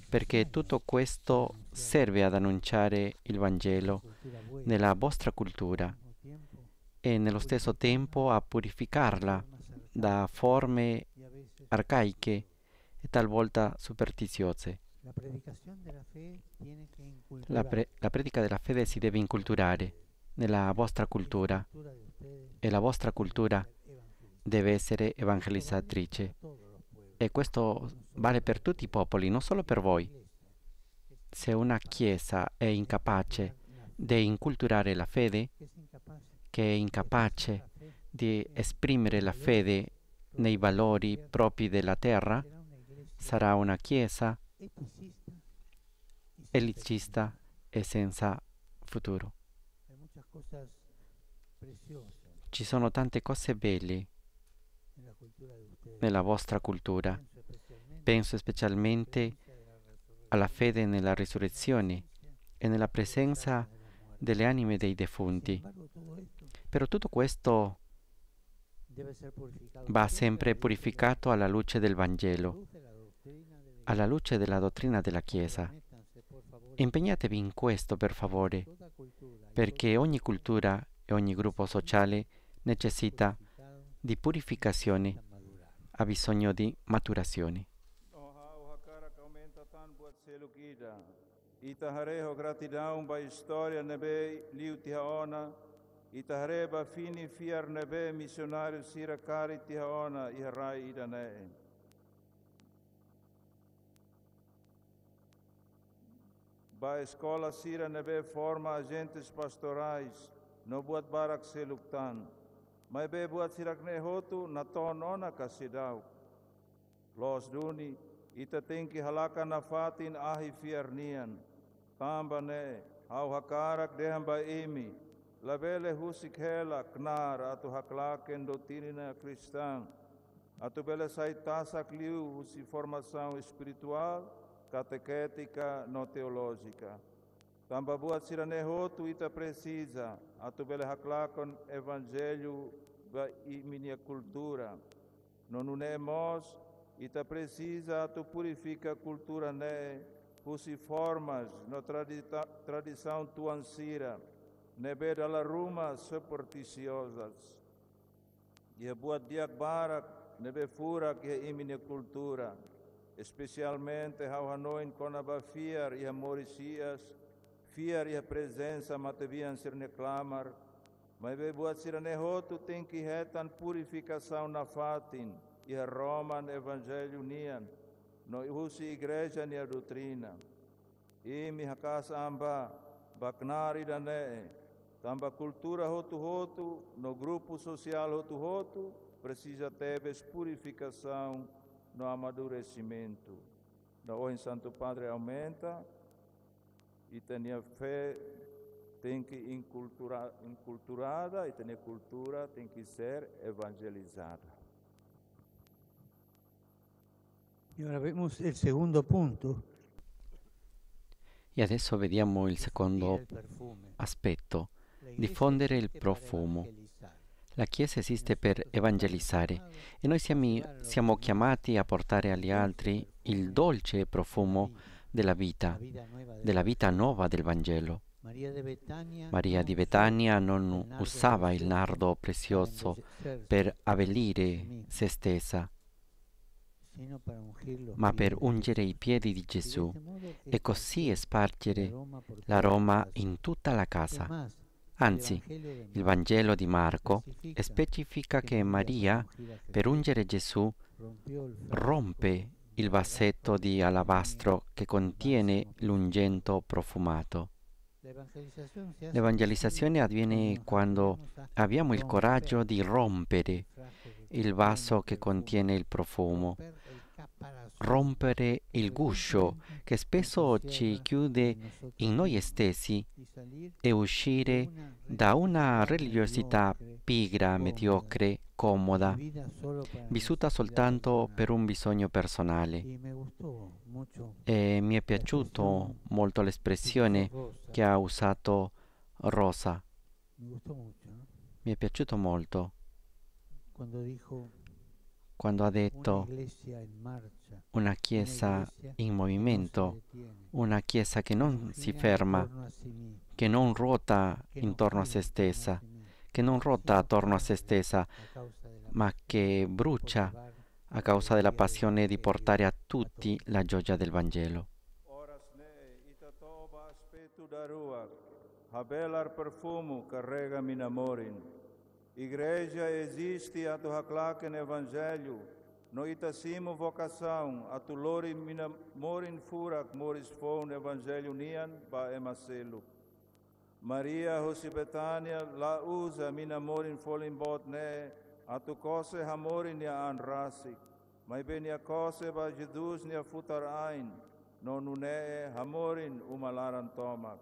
perché tutto questo serve ad annunciare il Vangelo nella vostra cultura e nello stesso tempo a purificarla da forme arcaiche e talvolta superstiziose. La, pre- la predica della fede si deve inculturare nella vostra cultura e la vostra cultura deve essere evangelizzatrice. E questo vale per tutti i popoli, non solo per voi. Se una Chiesa è incapace di inculturare la fede, che è incapace di esprimere la fede nei valori propri della terra, sarà una Chiesa elitista e senza futuro. Ci sono tante cose belle nella vostra cultura. Penso specialmente alla fede nella risurrezione e nella presenza delle anime dei defunti. Però tutto questo va sempre purificato alla luce del Vangelo, alla luce della dottrina della Chiesa. Impegnatevi in questo, per favore, perché ogni cultura e ogni gruppo sociale necessita di purificazione, ha bisogno di maturazione. Itahareba gratidão ba história nebe liutihaona, Itahareba fini fiar nebe missionário sira cari tihaona e rai idanei. Ba escola Sira neve forma agentes pastorais no buat barak seluktan. Mai be buat sirak nehotu na tonona kasidau. Los duni ita tinki halaka na fatin ahi fiernian. Tamba ne au hakarak ba imi. Lavele husik hela knar atu haklaken dotinina cristã. Atu bele saitasak liu husi formação espiritual catequética não teológica. Tambabua Siranehotu ita precisa, a tu atubele haklakon evangelho da minha cultura. Non unemos ita precisa, a tu purifica cultura né, formas no tradita, tradição tuancira, ne beda la ruma supersticiosas. E boa diagbara, nebe fura que é minha cultura especialmente ao Hanoi Fiar e a Mauricias, fiar e a presença matavian ser neclamar, mas beboat siranehoto tem que retan purificação na fatin e a Roman Evangelho nian, no usi igreja nia a doutrina. E mi hakas amba, baknari dané, tamba cultura roto roto, no grupo social roto roto, precisa teves purificação no amadurecimento. Da hoje, Santo Padre aumenta e tenha fé, tem que inculturar, inculturada e tenha cultura, tem que ser evangelizada. E ora vediamo il secondo punto. E adesso vediamo il secondo aspetto, diffondere il profumo. La Chiesa esiste per evangelizzare e noi siamo, siamo, chiamati a portare agli altri il dolce profumo della vita, della vita nuova del Vangelo. Maria di Betania non usava il nardo prezioso per avvelire se stessa, ma per ungere i piedi di Gesù e così spargere l'aroma in tutta la casa. Anzi, il Vangelo di Marco specifica che Maria, per ungere Gesù, rompe il vasetto di alabastro che contiene l'ungento profumato. L'evangelizzazione avviene quando abbiamo il coraggio di rompere il vaso che contiene il profumo rompere il guscio che spesso ci chiude in noi stessi e uscire da una religiosità pigra, mediocre, comoda, vissuta soltanto per un bisogno personale. E mi è piaciuto molto l'espressione che ha usato Rosa. Mi è piaciuto molto Cuando ha detto una chiesa in movimento, una chiesa che non si ferma, che non ruota intorno a se stessa, che non ruota attorno a se stessa, ma che brucia a causa della passione di portare a tutti la gioia del Vangelo. Igreja existe a tua claque no Evangelho, no itacimo vocação, a tu lori morin furak moris fon Evangelho nian ba emacelo. Maria José la usa mina morin folin né a tu cose hamorin nia anrasi, mai benia cose ba Jesus nia futar ain, non une hamorin umalaran tomac.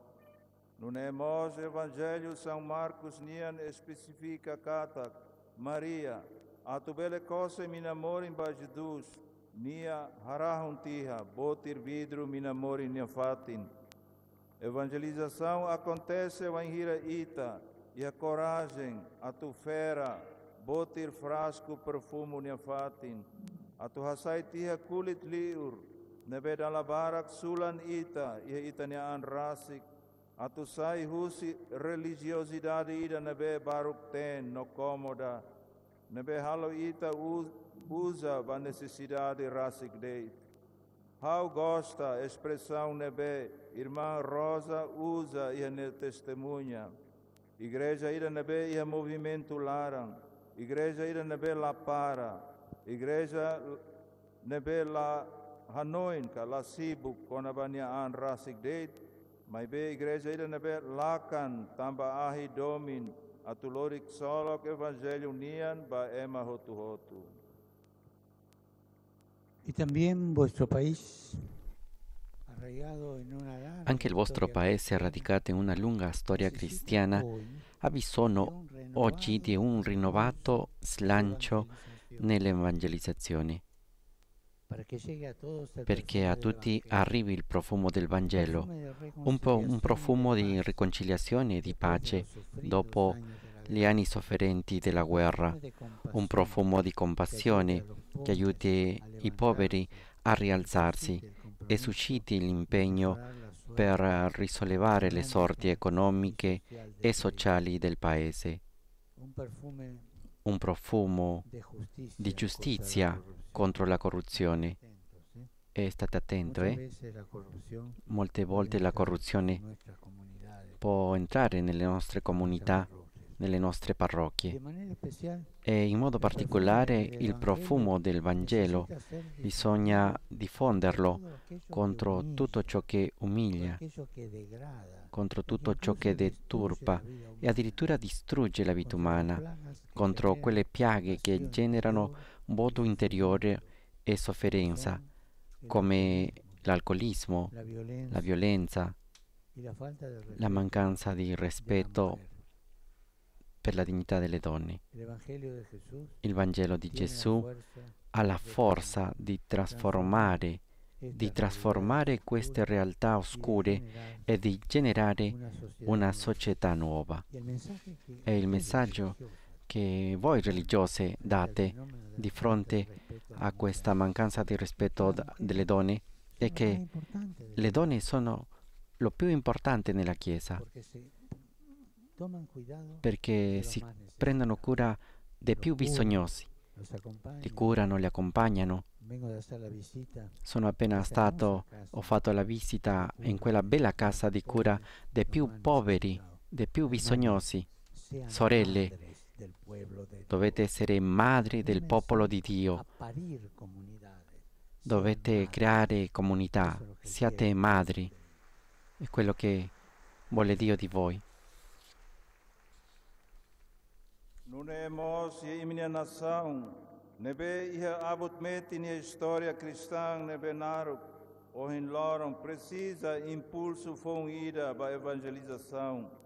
No nemos Evangelho, São Marcos Nian especifica Cata, Maria, a atubele cose minamor em bajidus, nia harahuntiha, botir vidro amor em fatin Evangelização acontece em Hira Ita, e a coragem, a fera botir frasco perfumo fatin A tu hasai tiha kulit liur, nebed alabarak sulan ita, e ita an rasik, Atusai husi religiosidade ida nebe baruk ten no cômoda. Nebe halo ita usa va necessidade rasik dei. How gosta expressão nebe, irmã Rosa usa e ne testemunha. Igreja ida nebe e movimento laran Igreja ida nebe la para. Igreja nebe la hanoinka la sibuk konabanya an rasik dei. be igreja na Nebe lakan tamba ahi domin atulorik solok evangelio nian ba ema hotu hotu. Y también vuestro país Anche el vostro se radicate en una lunga historia cristiana ha bisogno oggi di un rinnovato slancio nell'evangelizzazione. perché a tutti arrivi il profumo del Vangelo, un, po un profumo di riconciliazione e di pace dopo gli anni sofferenti della guerra, un profumo di compassione che aiuti i poveri a rialzarsi e susciti l'impegno per risollevare le sorti economiche e sociali del Paese. Un profumo di giustizia contro la corruzione. E state attento, eh? molte volte la corruzione può entrare nelle nostre comunità, nelle nostre parrocchie. E in modo particolare il profumo del Vangelo bisogna diffonderlo contro tutto ciò che umilia, contro tutto ciò che deturpa e addirittura distrugge la vita umana, contro quelle piaghe che generano voto interiore e sofferenza come l'alcolismo, la violenza, la mancanza di rispetto per la dignità delle donne. Il Vangelo di Gesù ha la forza di trasformare, di trasformare queste realtà oscure e di generare una società nuova. E il messaggio che voi religiose date di fronte a questa mancanza di rispetto delle donne è che le donne sono lo più importante nella Chiesa perché si prendono cura dei più bisognosi, li curano, li accompagnano. Sono appena stato, ho fatto la visita in quella bella casa di cura dei più poveri, dei più bisognosi, sorelle, Dovete essere madri del popolo di Dio. Dovete creare comunità. Siate madri. È quello che vuole Dio di voi. Nune mos ye imnia nasaung, nebe ihe abut metin ye storia cristiana, ne nebe o in loro precisa impulso fu ida ba evangelizzazione.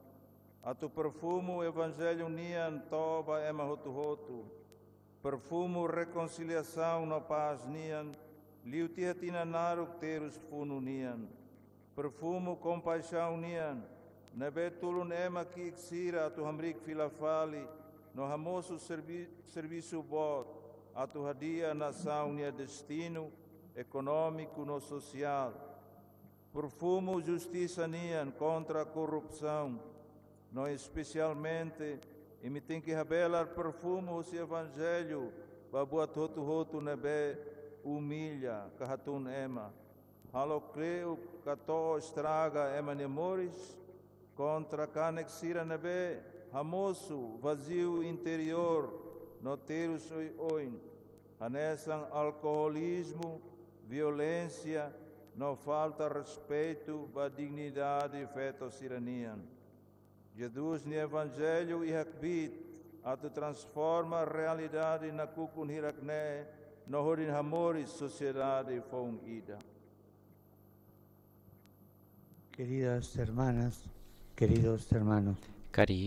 Atu perfumo evangelho nian toba ema hotu hotu. Perfumo reconciliação no paz nian. Liutia tia tina naruk terus funu nian. Perfumo compaixão nian. Nebe ema ki iksira atu hamrik filafali. No hamoso servi, serviço bot. Atu hadia nação nia destino econômico no social. Perfumo justiça nian contra a corrupção nós especialmente e me tem que rebelar perfume o seu evangelho, babua toto roto nebe humilha, carratun ema. Halo creu cató estraga ema nemores, contra canexira nebe, ramoso vazio interior, noteros oin, anessan alcoolismo, violência, não falta respeito, a dignidade e feto siraniano. Gjedhus një evangjelu i hakbit, atë transforma realidade na kukun hirakne, në horin hamoris sociedade fongida. Queridas hermanas, queridos hermanos, cari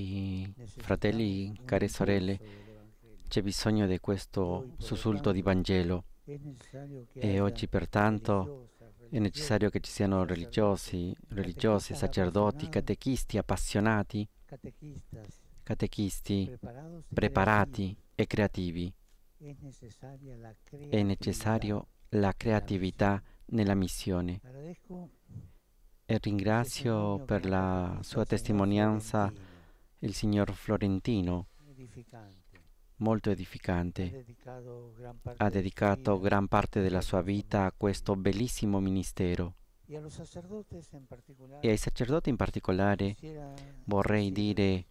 fratelli, care sorelle, c'è bisogno di questo sussulto di Vangelo e oggi pertanto è necessario che ci siano religiosi, religiosi sacerdoti, catechisti appassionati, catechisti preparati e creativi. È necessaria la creatività nella missione. E ringrazio per la sua testimonianza il signor Florentino molto edificante. Ha dedicato gran parte della sua vita a questo bellissimo ministero. E ai sacerdoti in particolare vorrei dire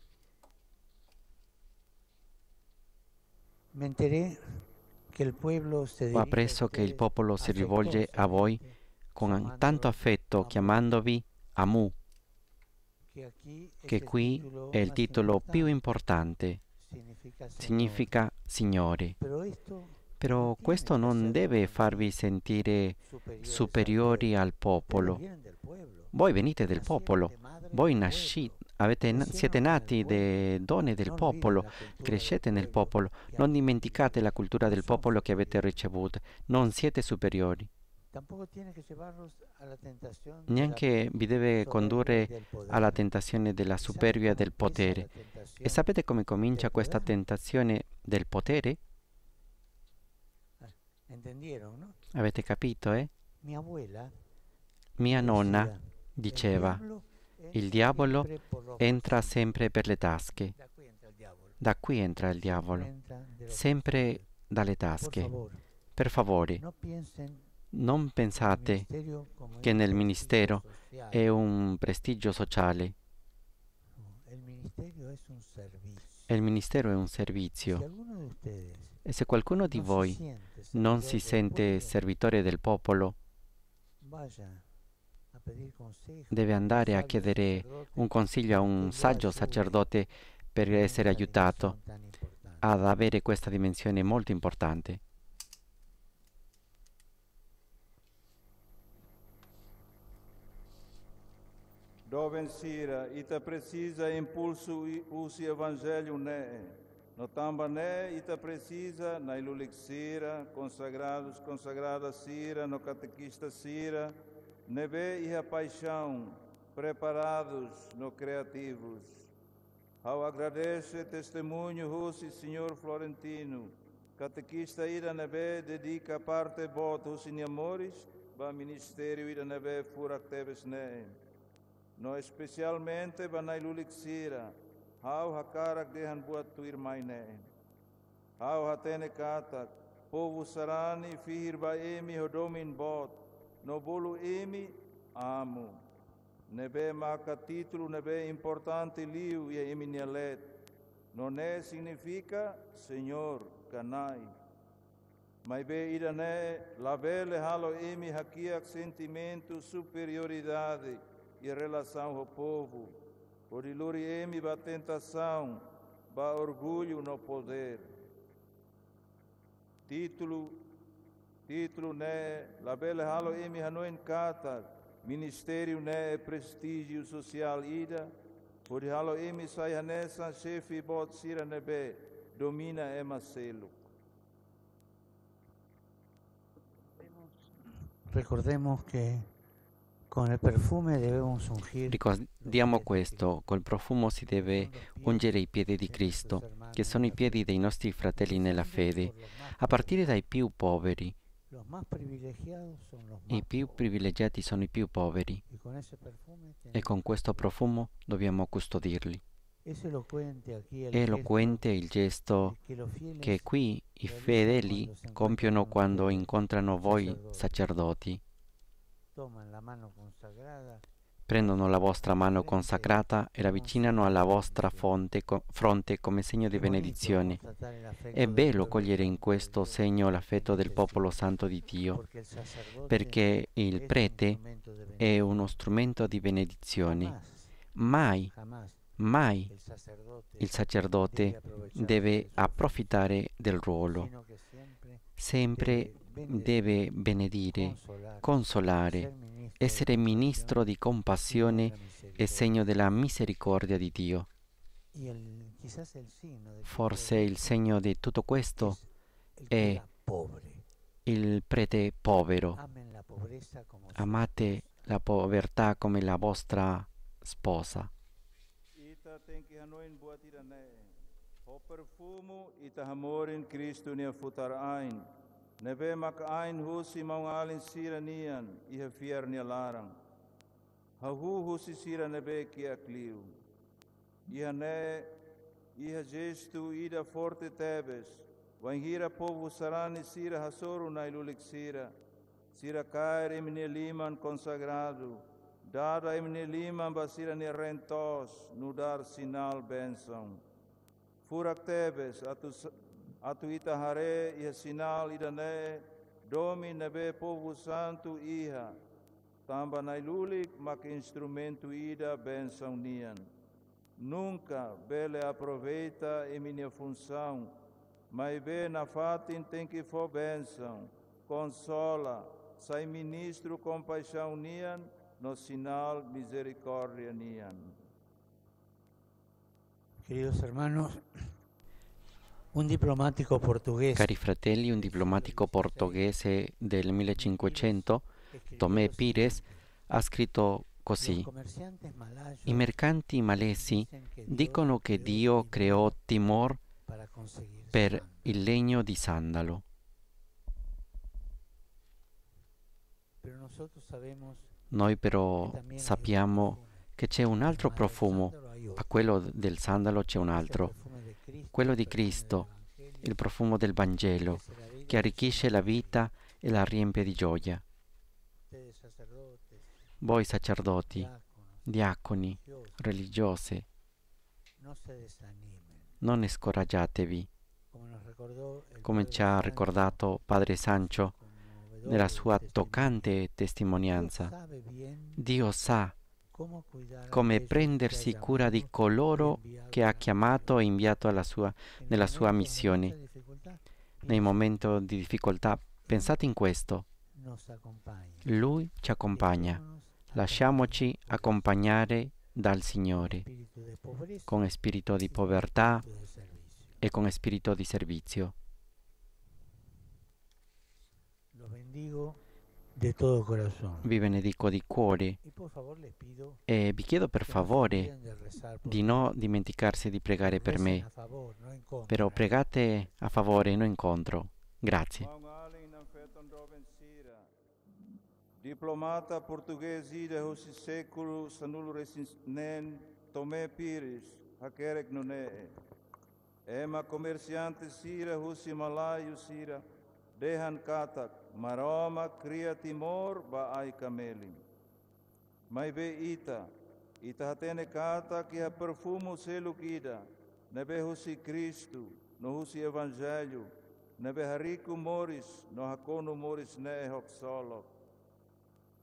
ho appreso che il popolo si rivolge a voi con tanto affetto chiamandovi Amu, che qui è il titolo più importante significa Signore. Però questo non deve farvi sentire superiori al popolo. Voi venite del popolo, voi nascite, avete, siete nati dai doni del popolo, crescete nel popolo, non dimenticate la cultura del popolo che avete ricevuto, non siete superiori. Neanche vi deve condurre alla tentazione della superbia del potere. E sapete come comincia questa tentazione del potere? Eh, eh? Avete ah, capito, eh? Mia nonna diceva, il diavolo entra sempre per le tasche. Da qui entra il diavolo, sempre dalle tasche. Per favore, non pensate che nel ministero è un prestigio sociale. Il ministero è un servizio. E se qualcuno di voi non si sente servitore del popolo, deve andare a chiedere un consiglio a un saggio sacerdote per essere aiutato ad avere questa dimensione molto importante. e ita precisa impulso uso evangelho né no tamba e ita precisa na ilulixira consagrados consagrada sira no catequista sira neve e a paixão preparados no criativos ao agradece testemunho russo senhor florentino catequista ira neve dedica parte votos em amores ba ministério ira neve fura teves né no especialmente banai lulik sira, hau hakarak dehan buat tuir maine. Hau hatene katak, povo sarani fihir ba emi hodomin bot, no bolo emi amo. Nebe maka título, nebe importante liu e eminelet. Noné significa Senhor, Canai. Mas be irané, vele halo emi hakiak sentimento superioridade, e relação ao povo. Por iluriem emi da tentação, ba orgulho no poder. Título, título né, la bela halo em hanoen ministério né, prestígio social ida, por halo emi sai hanessa, chefe bot sira nebe, domina é macelo. Recordemos que Con il profumo dobbiamo ungir. Ricordiamo questo, col profumo si deve ungere i piedi di Cristo, che sono i piedi dei nostri fratelli nella fede, a partire dai più poveri. I più privilegiati sono i più poveri e con questo profumo dobbiamo custodirli. È eloquente il gesto che qui i fedeli compiono quando incontrano voi, sacerdoti. Prendono la vostra mano consacrata e la avvicinano alla vostra fronte, fronte come segno di benedizione. È bello cogliere in questo segno l'affetto del popolo santo di Dio, perché il prete è uno strumento di benedizione. Mai, mai il sacerdote deve approfittare del ruolo. Sempre deve benedire, consolare, essere ministro di compassione e segno della misericordia di Dio. Forse il segno di tutto questo è il prete povero. Amate la povertà come la vostra sposa. O perfumo ita amor in Cristo ne futar ein. Nebe mak ain hu maung alin sira nian Iha ha fiar ni larang. Ha hu hu sira nebe ki akliu. Iha ne i gestu ida forte tebes. Vangira povo sarani sira hasoru na ilulik sira. Sira cair emne liman consagrado. Dada emne liman basira ne rentos. Nudar sinal benção. Furak tebes atus atuita hare e sinal idane domi nebe povo santo iha tamba nailulik mak instrumento ida benção nian nunca bele aproveita e minha função mas bem na fatin tem que for benção consola sai ministro compaixão nian no sinal misericórdia nian Queridos hermanos, Un diplomatico portoghese. Cari fratelli, un diplomatico portoghese del 1500, Tomé Pires, ha scritto così. I mercanti malesi dicono che Dio creò Timor per il legno di sandalo. Noi però sappiamo che c'è un altro profumo, a quello del sandalo c'è un altro quello di Cristo, il profumo del Vangelo, che arricchisce la vita e la riempie di gioia. Voi sacerdoti, diaconi, religiose, non scoraggiatevi. Come ci ha ricordato Padre Sancho nella sua toccante testimonianza, Dio sa come prendersi cura di coloro che ha chiamato e inviato sua, nella sua missione. Nei momenti di difficoltà, pensate in questo. Lui ci accompagna. Lasciamoci accompagnare dal Signore con spirito di povertà e con spirito di servizio. bendigo. Vi benedico di cuore e eh, vi chiedo per favore di non dimenticarsi di pregare per me, però pregate a favore, non incontro. Grazie. Diplomata portoghese de hosi secolo sanul resinen Tomé Pires, Hakerek Nune, Ema commerciante Sira, Hussi Malayo Sira, dehan katak maroma kria timor ai kamelim. Mai be ita, ita hatene katak ia perfumo selukida, nebe husi Cristo, no husi Evangelho, nebe hariku moris, no hakono moris ne hop solo.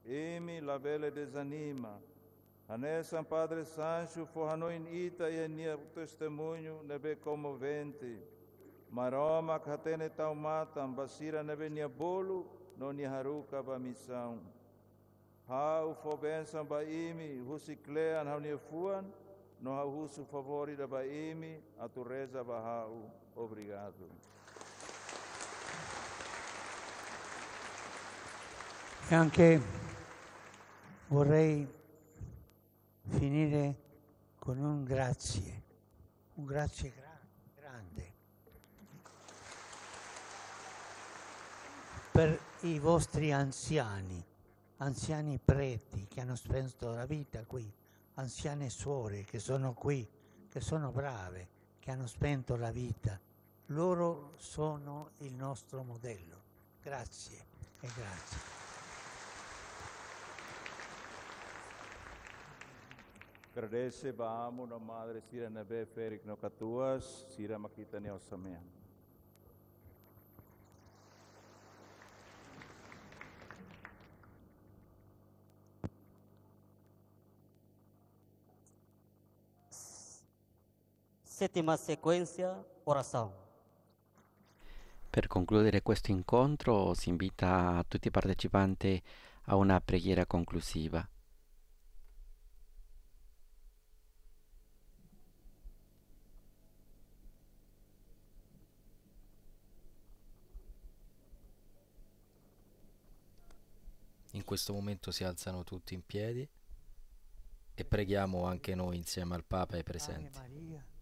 Emi vele desanima, San Padre Sancho, forranoin ita e nia testemunho nebe comovente maroma khatene taumatam basira nevenia bolo no niharuka ba missão ha fo fobensan ba imi husiklean haunifuan no husu favorida ba imi a tu reza ba hau obrigado E anche vorrei finire con un grazie, un grazie. per i vostri anziani, anziani preti che hanno spento la vita qui, anziane suore che sono qui, che sono brave, che hanno spento la vita. Loro sono il nostro modello. Grazie e grazie. Kardese Bahamuna Madre Sira Nabe Ferik Nokatuas Sira Makita Neosamean. settima sequenza, orazione. Per concludere questo incontro si invita tutti i partecipanti a una preghiera conclusiva. In questo momento si alzano tutti in piedi e preghiamo anche noi insieme al Papa e ai presenti.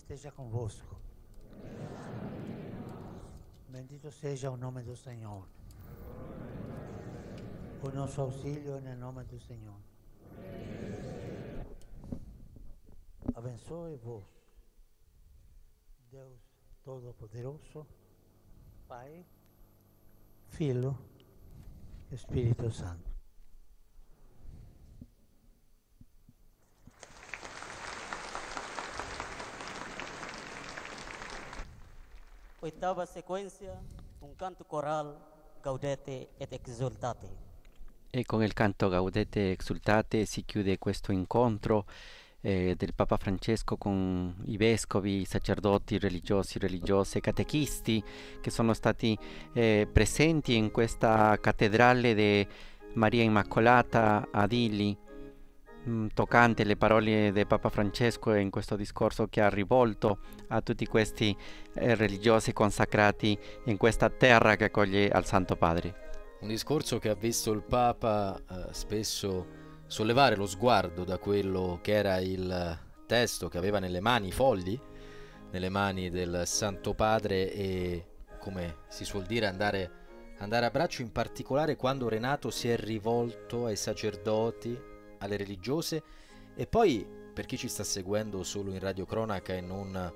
esteja convosco. Bendito seja o nome do Senhor. O nosso auxílio é no nome do Senhor. Abençoe-vos, Deus Todo-Poderoso, Pai, Filho, Espírito Santo. Ottava sequenza, un canto corale, Gaudete ed Exultate. E con il canto Gaudete Exultate si chiude questo incontro eh, del Papa Francesco con i vescovi, i sacerdoti, religiosi, religiose, catechisti che sono stati eh, presenti in questa cattedrale di Maria Immacolata a Dili Mm, toccante le parole di Papa Francesco in questo discorso che ha rivolto a tutti questi eh, religiosi consacrati in questa terra che accoglie al Santo Padre. Un discorso che ha visto il Papa eh, spesso sollevare lo sguardo da quello che era il testo che aveva nelle mani i fogli, nelle mani del Santo Padre e come si suol dire andare, andare a braccio in particolare quando Renato si è rivolto ai sacerdoti alle religiose e poi per chi ci sta seguendo solo in radio cronaca e non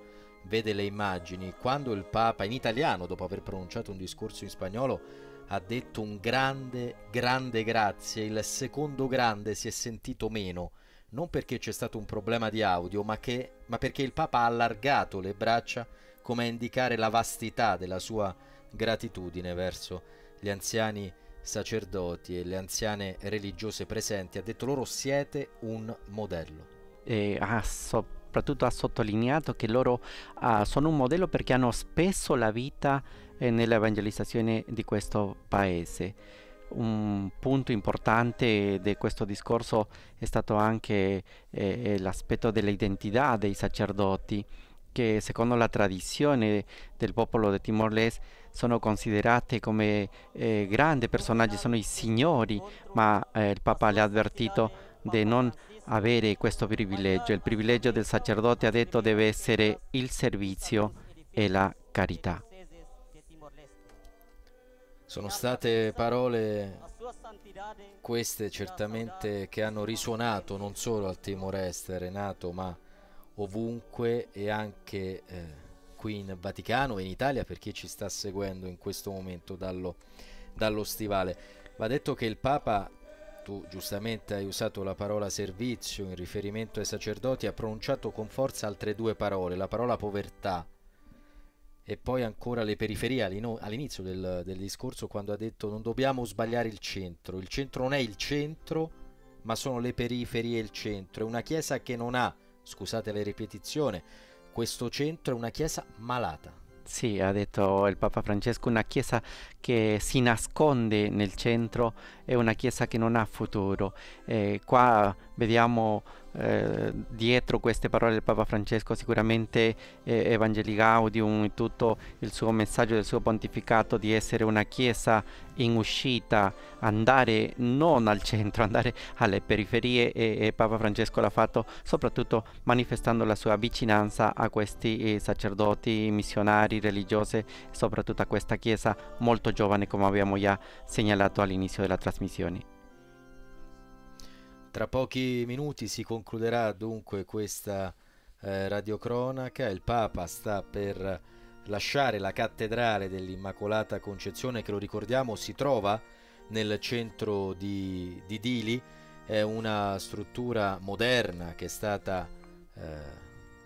vede le immagini, quando il Papa in italiano, dopo aver pronunciato un discorso in spagnolo, ha detto un grande, grande grazie, il secondo grande si è sentito meno, non perché c'è stato un problema di audio, ma, che, ma perché il Papa ha allargato le braccia come a indicare la vastità della sua gratitudine verso gli anziani sacerdoti e le anziane religiose presenti, ha detto loro siete un modello. E ha soprattutto ha sottolineato che loro uh, sono un modello perché hanno spesso la vita eh, nell'evangelizzazione di questo paese. Un punto importante di questo discorso è stato anche eh, eh l'aspetto dell'identità dei sacerdoti, che secondo la tradizione del popolo di Timor-Leste sono considerate come eh, grandi personaggi, sono i signori, ma eh, il Papa le ha avvertito di non avere questo privilegio. Il privilegio del sacerdote ha detto deve essere il servizio e la carità. Sono state parole queste certamente che hanno risuonato non solo al Timor Est, Renato, ma ovunque e anche eh, qui in Vaticano e in Italia per chi ci sta seguendo in questo momento dallo, dallo stivale. Va detto che il Papa, tu giustamente hai usato la parola servizio in riferimento ai sacerdoti, ha pronunciato con forza altre due parole, la parola povertà e poi ancora le periferie all'inizio del, del discorso quando ha detto non dobbiamo sbagliare il centro, il centro non è il centro ma sono le periferie il centro, è una chiesa che non ha, scusate la ripetizione, questo centro è una chiesa malata. Sì, ha detto il Papa Francesco, una chiesa che si nasconde nel centro è una chiesa che non ha futuro. E qua vediamo eh, dietro queste parole del Papa Francesco sicuramente eh, Evangelii Gaudium e tutto il suo messaggio del suo pontificato di essere una chiesa in uscita, andare non al centro, andare alle periferie e, e Papa Francesco l'ha fatto soprattutto manifestando la sua vicinanza a questi eh, sacerdoti, missionari, religiose soprattutto a questa chiesa molto giovane come abbiamo già segnalato all'inizio della trasmissione. Tra pochi minuti si concluderà dunque questa eh, radiocronaca. Il Papa sta per lasciare la cattedrale dell'Immacolata Concezione che lo ricordiamo si trova nel centro di, di Dili. È una struttura moderna che è stata eh,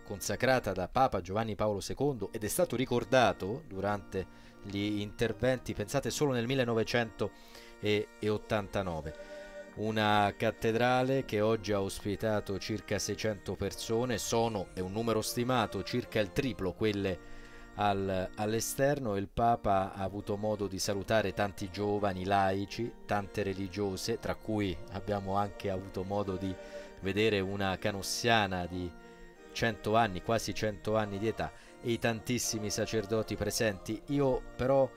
consacrata da Papa Giovanni Paolo II ed è stato ricordato durante gli interventi, pensate solo nel 1989 una cattedrale che oggi ha ospitato circa 600 persone, sono, è un numero stimato, circa il triplo quelle al, all'esterno il Papa ha avuto modo di salutare tanti giovani laici, tante religiose, tra cui abbiamo anche avuto modo di vedere una canossiana di 100 anni, quasi 100 anni di età, e i tantissimi sacerdoti presenti. Io però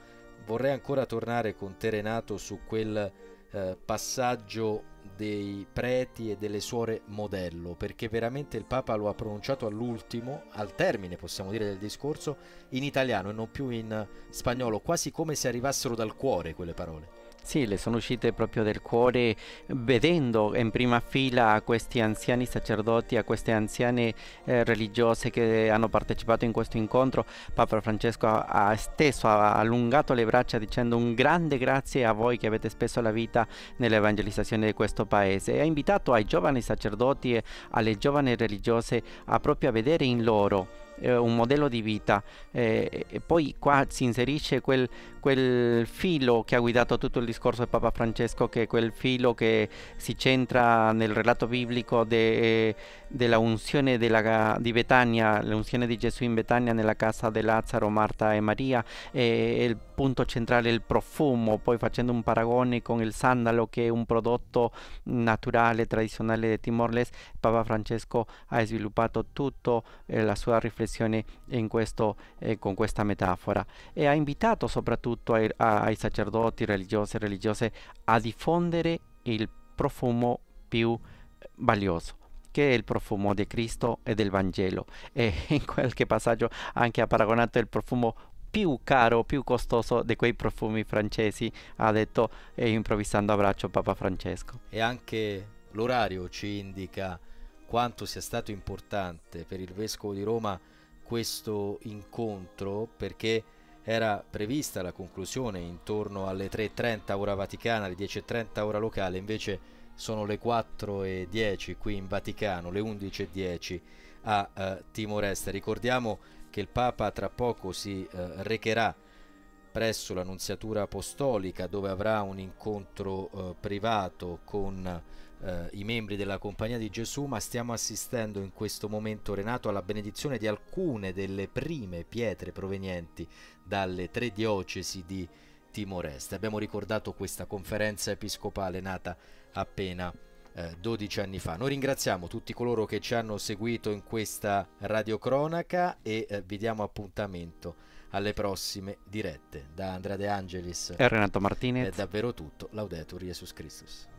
vorrei ancora tornare con te Renato su quel eh, passaggio dei preti e delle suore modello, perché veramente il Papa lo ha pronunciato all'ultimo, al termine possiamo dire del discorso, in italiano e non più in spagnolo, quasi come se arrivassero dal cuore quelle parole. Sì, le sono uscite proprio del cuore vedendo in prima fila a questi anziani sacerdoti, a queste anziane eh, religiose che hanno partecipato in questo incontro. Papa Francesco ha, ha steso, ha allungato le braccia dicendo un grande grazie a voi che avete speso la vita nell'evangelizzazione di questo paese e ha invitato ai giovani sacerdoti e alle giovani religiose a proprio vedere in loro eh, un modello di vita. Eh, e poi qua si inserisce quel, quel, filo che ha guidato tutto il discorso di Papa Francesco, che è quel filo che si centra nel relato biblico de, della unzione della, di Betania, l'unzione di Gesù in Betania nella casa di Lazzaro, Marta e Maria, e il punto centrale è il profumo, poi facendo un paragone con il sandalo che è un prodotto naturale, tradizionale di Timor-Leste, Papa Francesco ha sviluppato tutta eh, la sua riflessione riflessione questo, eh, con questa metafora e ha invitato soprattutto ai, ai sacerdoti religiosi e religiose a diffondere il profumo più eh, valioso che è il profumo di Cristo e del Vangelo e in qualche passaggio anche ha paragonato il profumo più caro, più costoso di quei profumi francesi, ha detto e eh, improvvisando abbraccio Papa Francesco. E anche l'orario ci indica quanto sia stato importante per il Vescovo di Roma questo incontro perché era prevista la conclusione intorno alle 3.30 ora vaticana, alle 10.30 ora locale, invece sono le 4.10 qui in Vaticano, le 11.10 a eh, Timor-Est. Ricordiamo che il Papa tra poco si eh, recherà presso l'Annunziatura Apostolica dove avrà un incontro eh, privato con eh, i membri della Compagnia di Gesù, ma stiamo assistendo in questo momento, Renato, alla benedizione di alcune delle prime pietre provenienti dalle tre diocesi di Timor-Est. Abbiamo ricordato questa conferenza episcopale nata appena 12 eh, anni fa. Noi ringraziamo tutti coloro che ci hanno seguito in questa radiocronaca e eh, vi diamo appuntamento alle prossime dirette. Da Andrea De Angelis e Renato Martinez è davvero tutto. Laudetur Jesus Christus.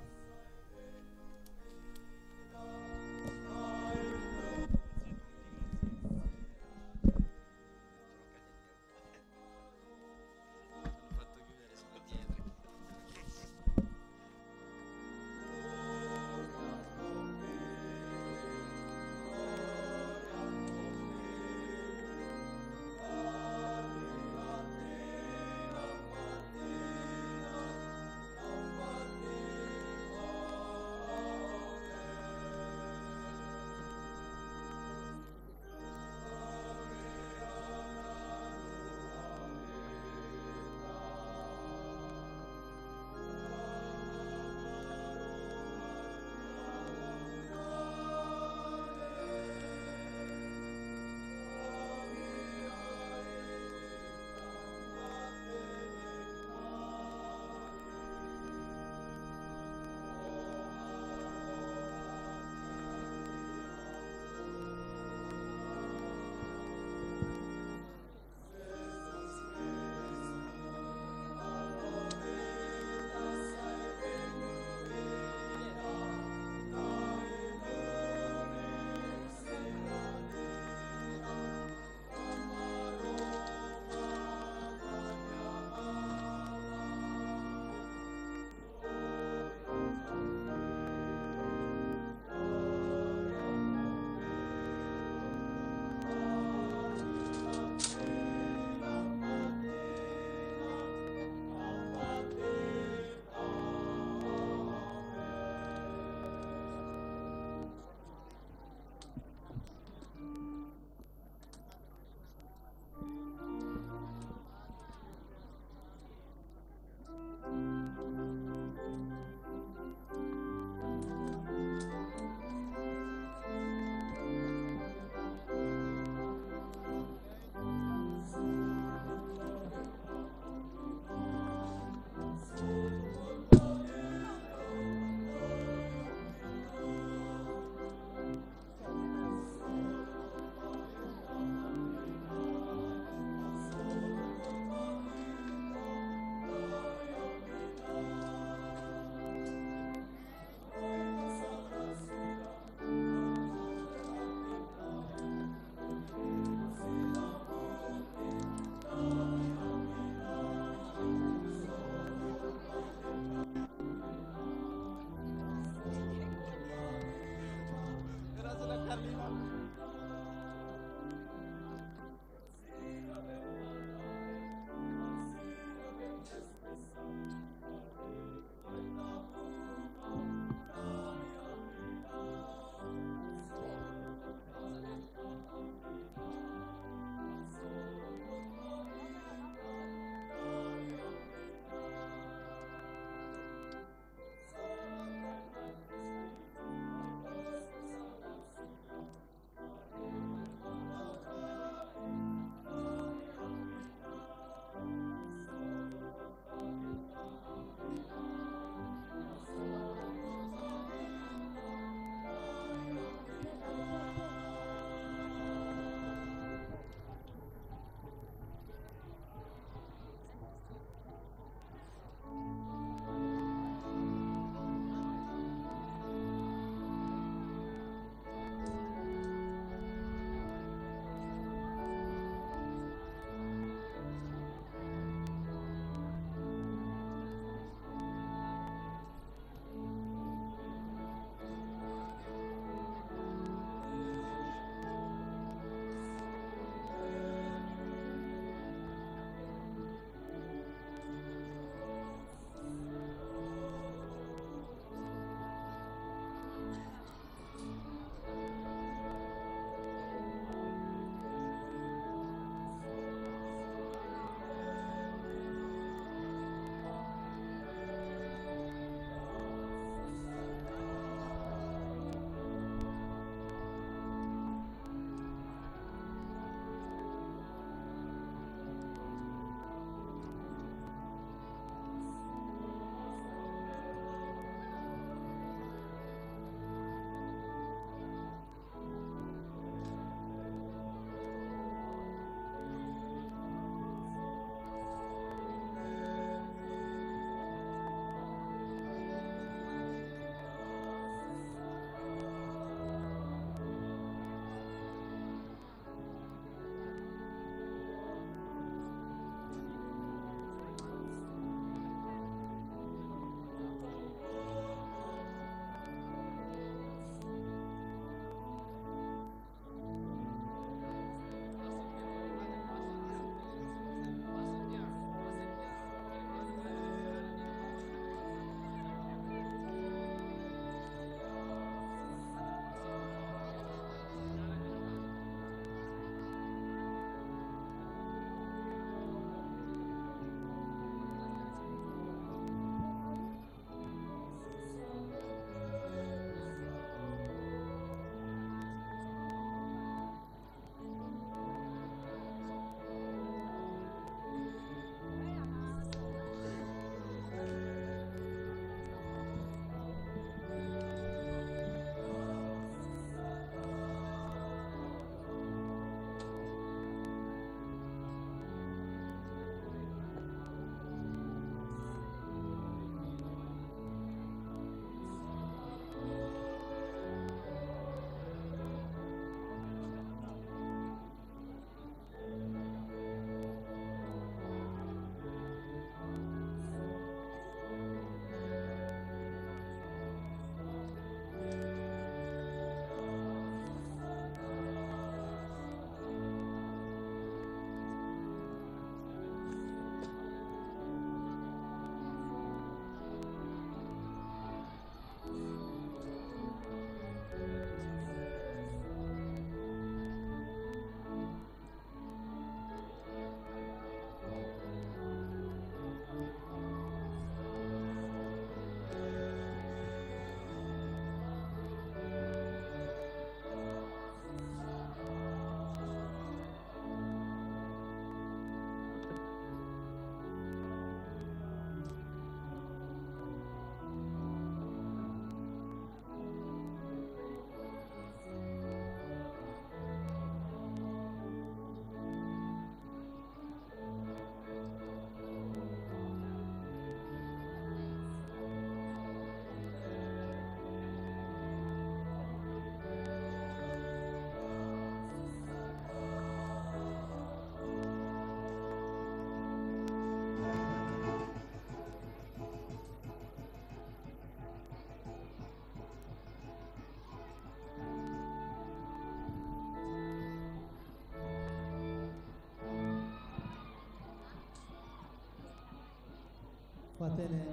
Coatene,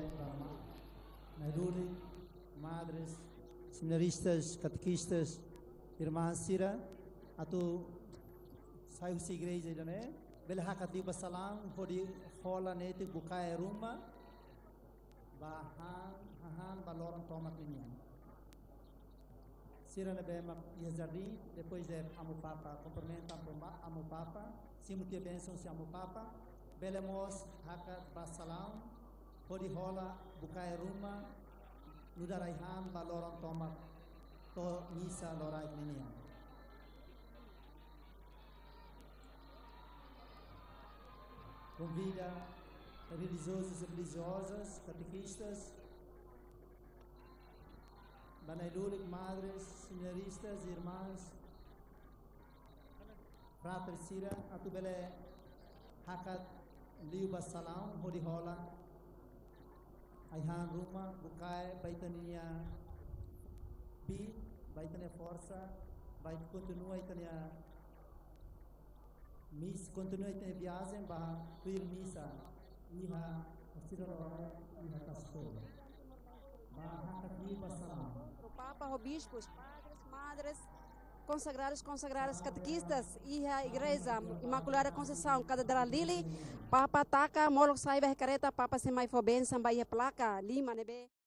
Nairuri, madres, seminaristas, catequistas, irmã Cira, tu saiu se igreja né? Bela hakati basalam hori hola nete bukae rumba bahan bahan baloran tomat minyan. Cira na bema yazari, depois de é amo papa, cumprimenta amo papa, simutia bênção se amo papa, belemos hakat basalam, hodihola bukai ruma, ludarai ham balorong tomat to misa lorai meniang. Convida religiosos e religiosas, catequistas, Banailulic, madres, e irmãs, frater Sira, Atubele, Hakat, Liuba Salão, Hodihola, Aihan ah, Ruma, Bukai, é Baitania B, Baitania Força, Bait continua Itania Miss, continua Itania Viagem, Bah, Tuir Missa, ah, Iha, Siroró, Iha Castor. Bah, Hakati Bassama. Para o Papa, obispos, padres, madres, consagrados, consagradas catequistas e a Igreja Imaculada Conceição, Catedral Lili, Papa Taca, Molo Saiba Recareta, Papa Semai Foben, Sambaia Placa, Lima, Nebe.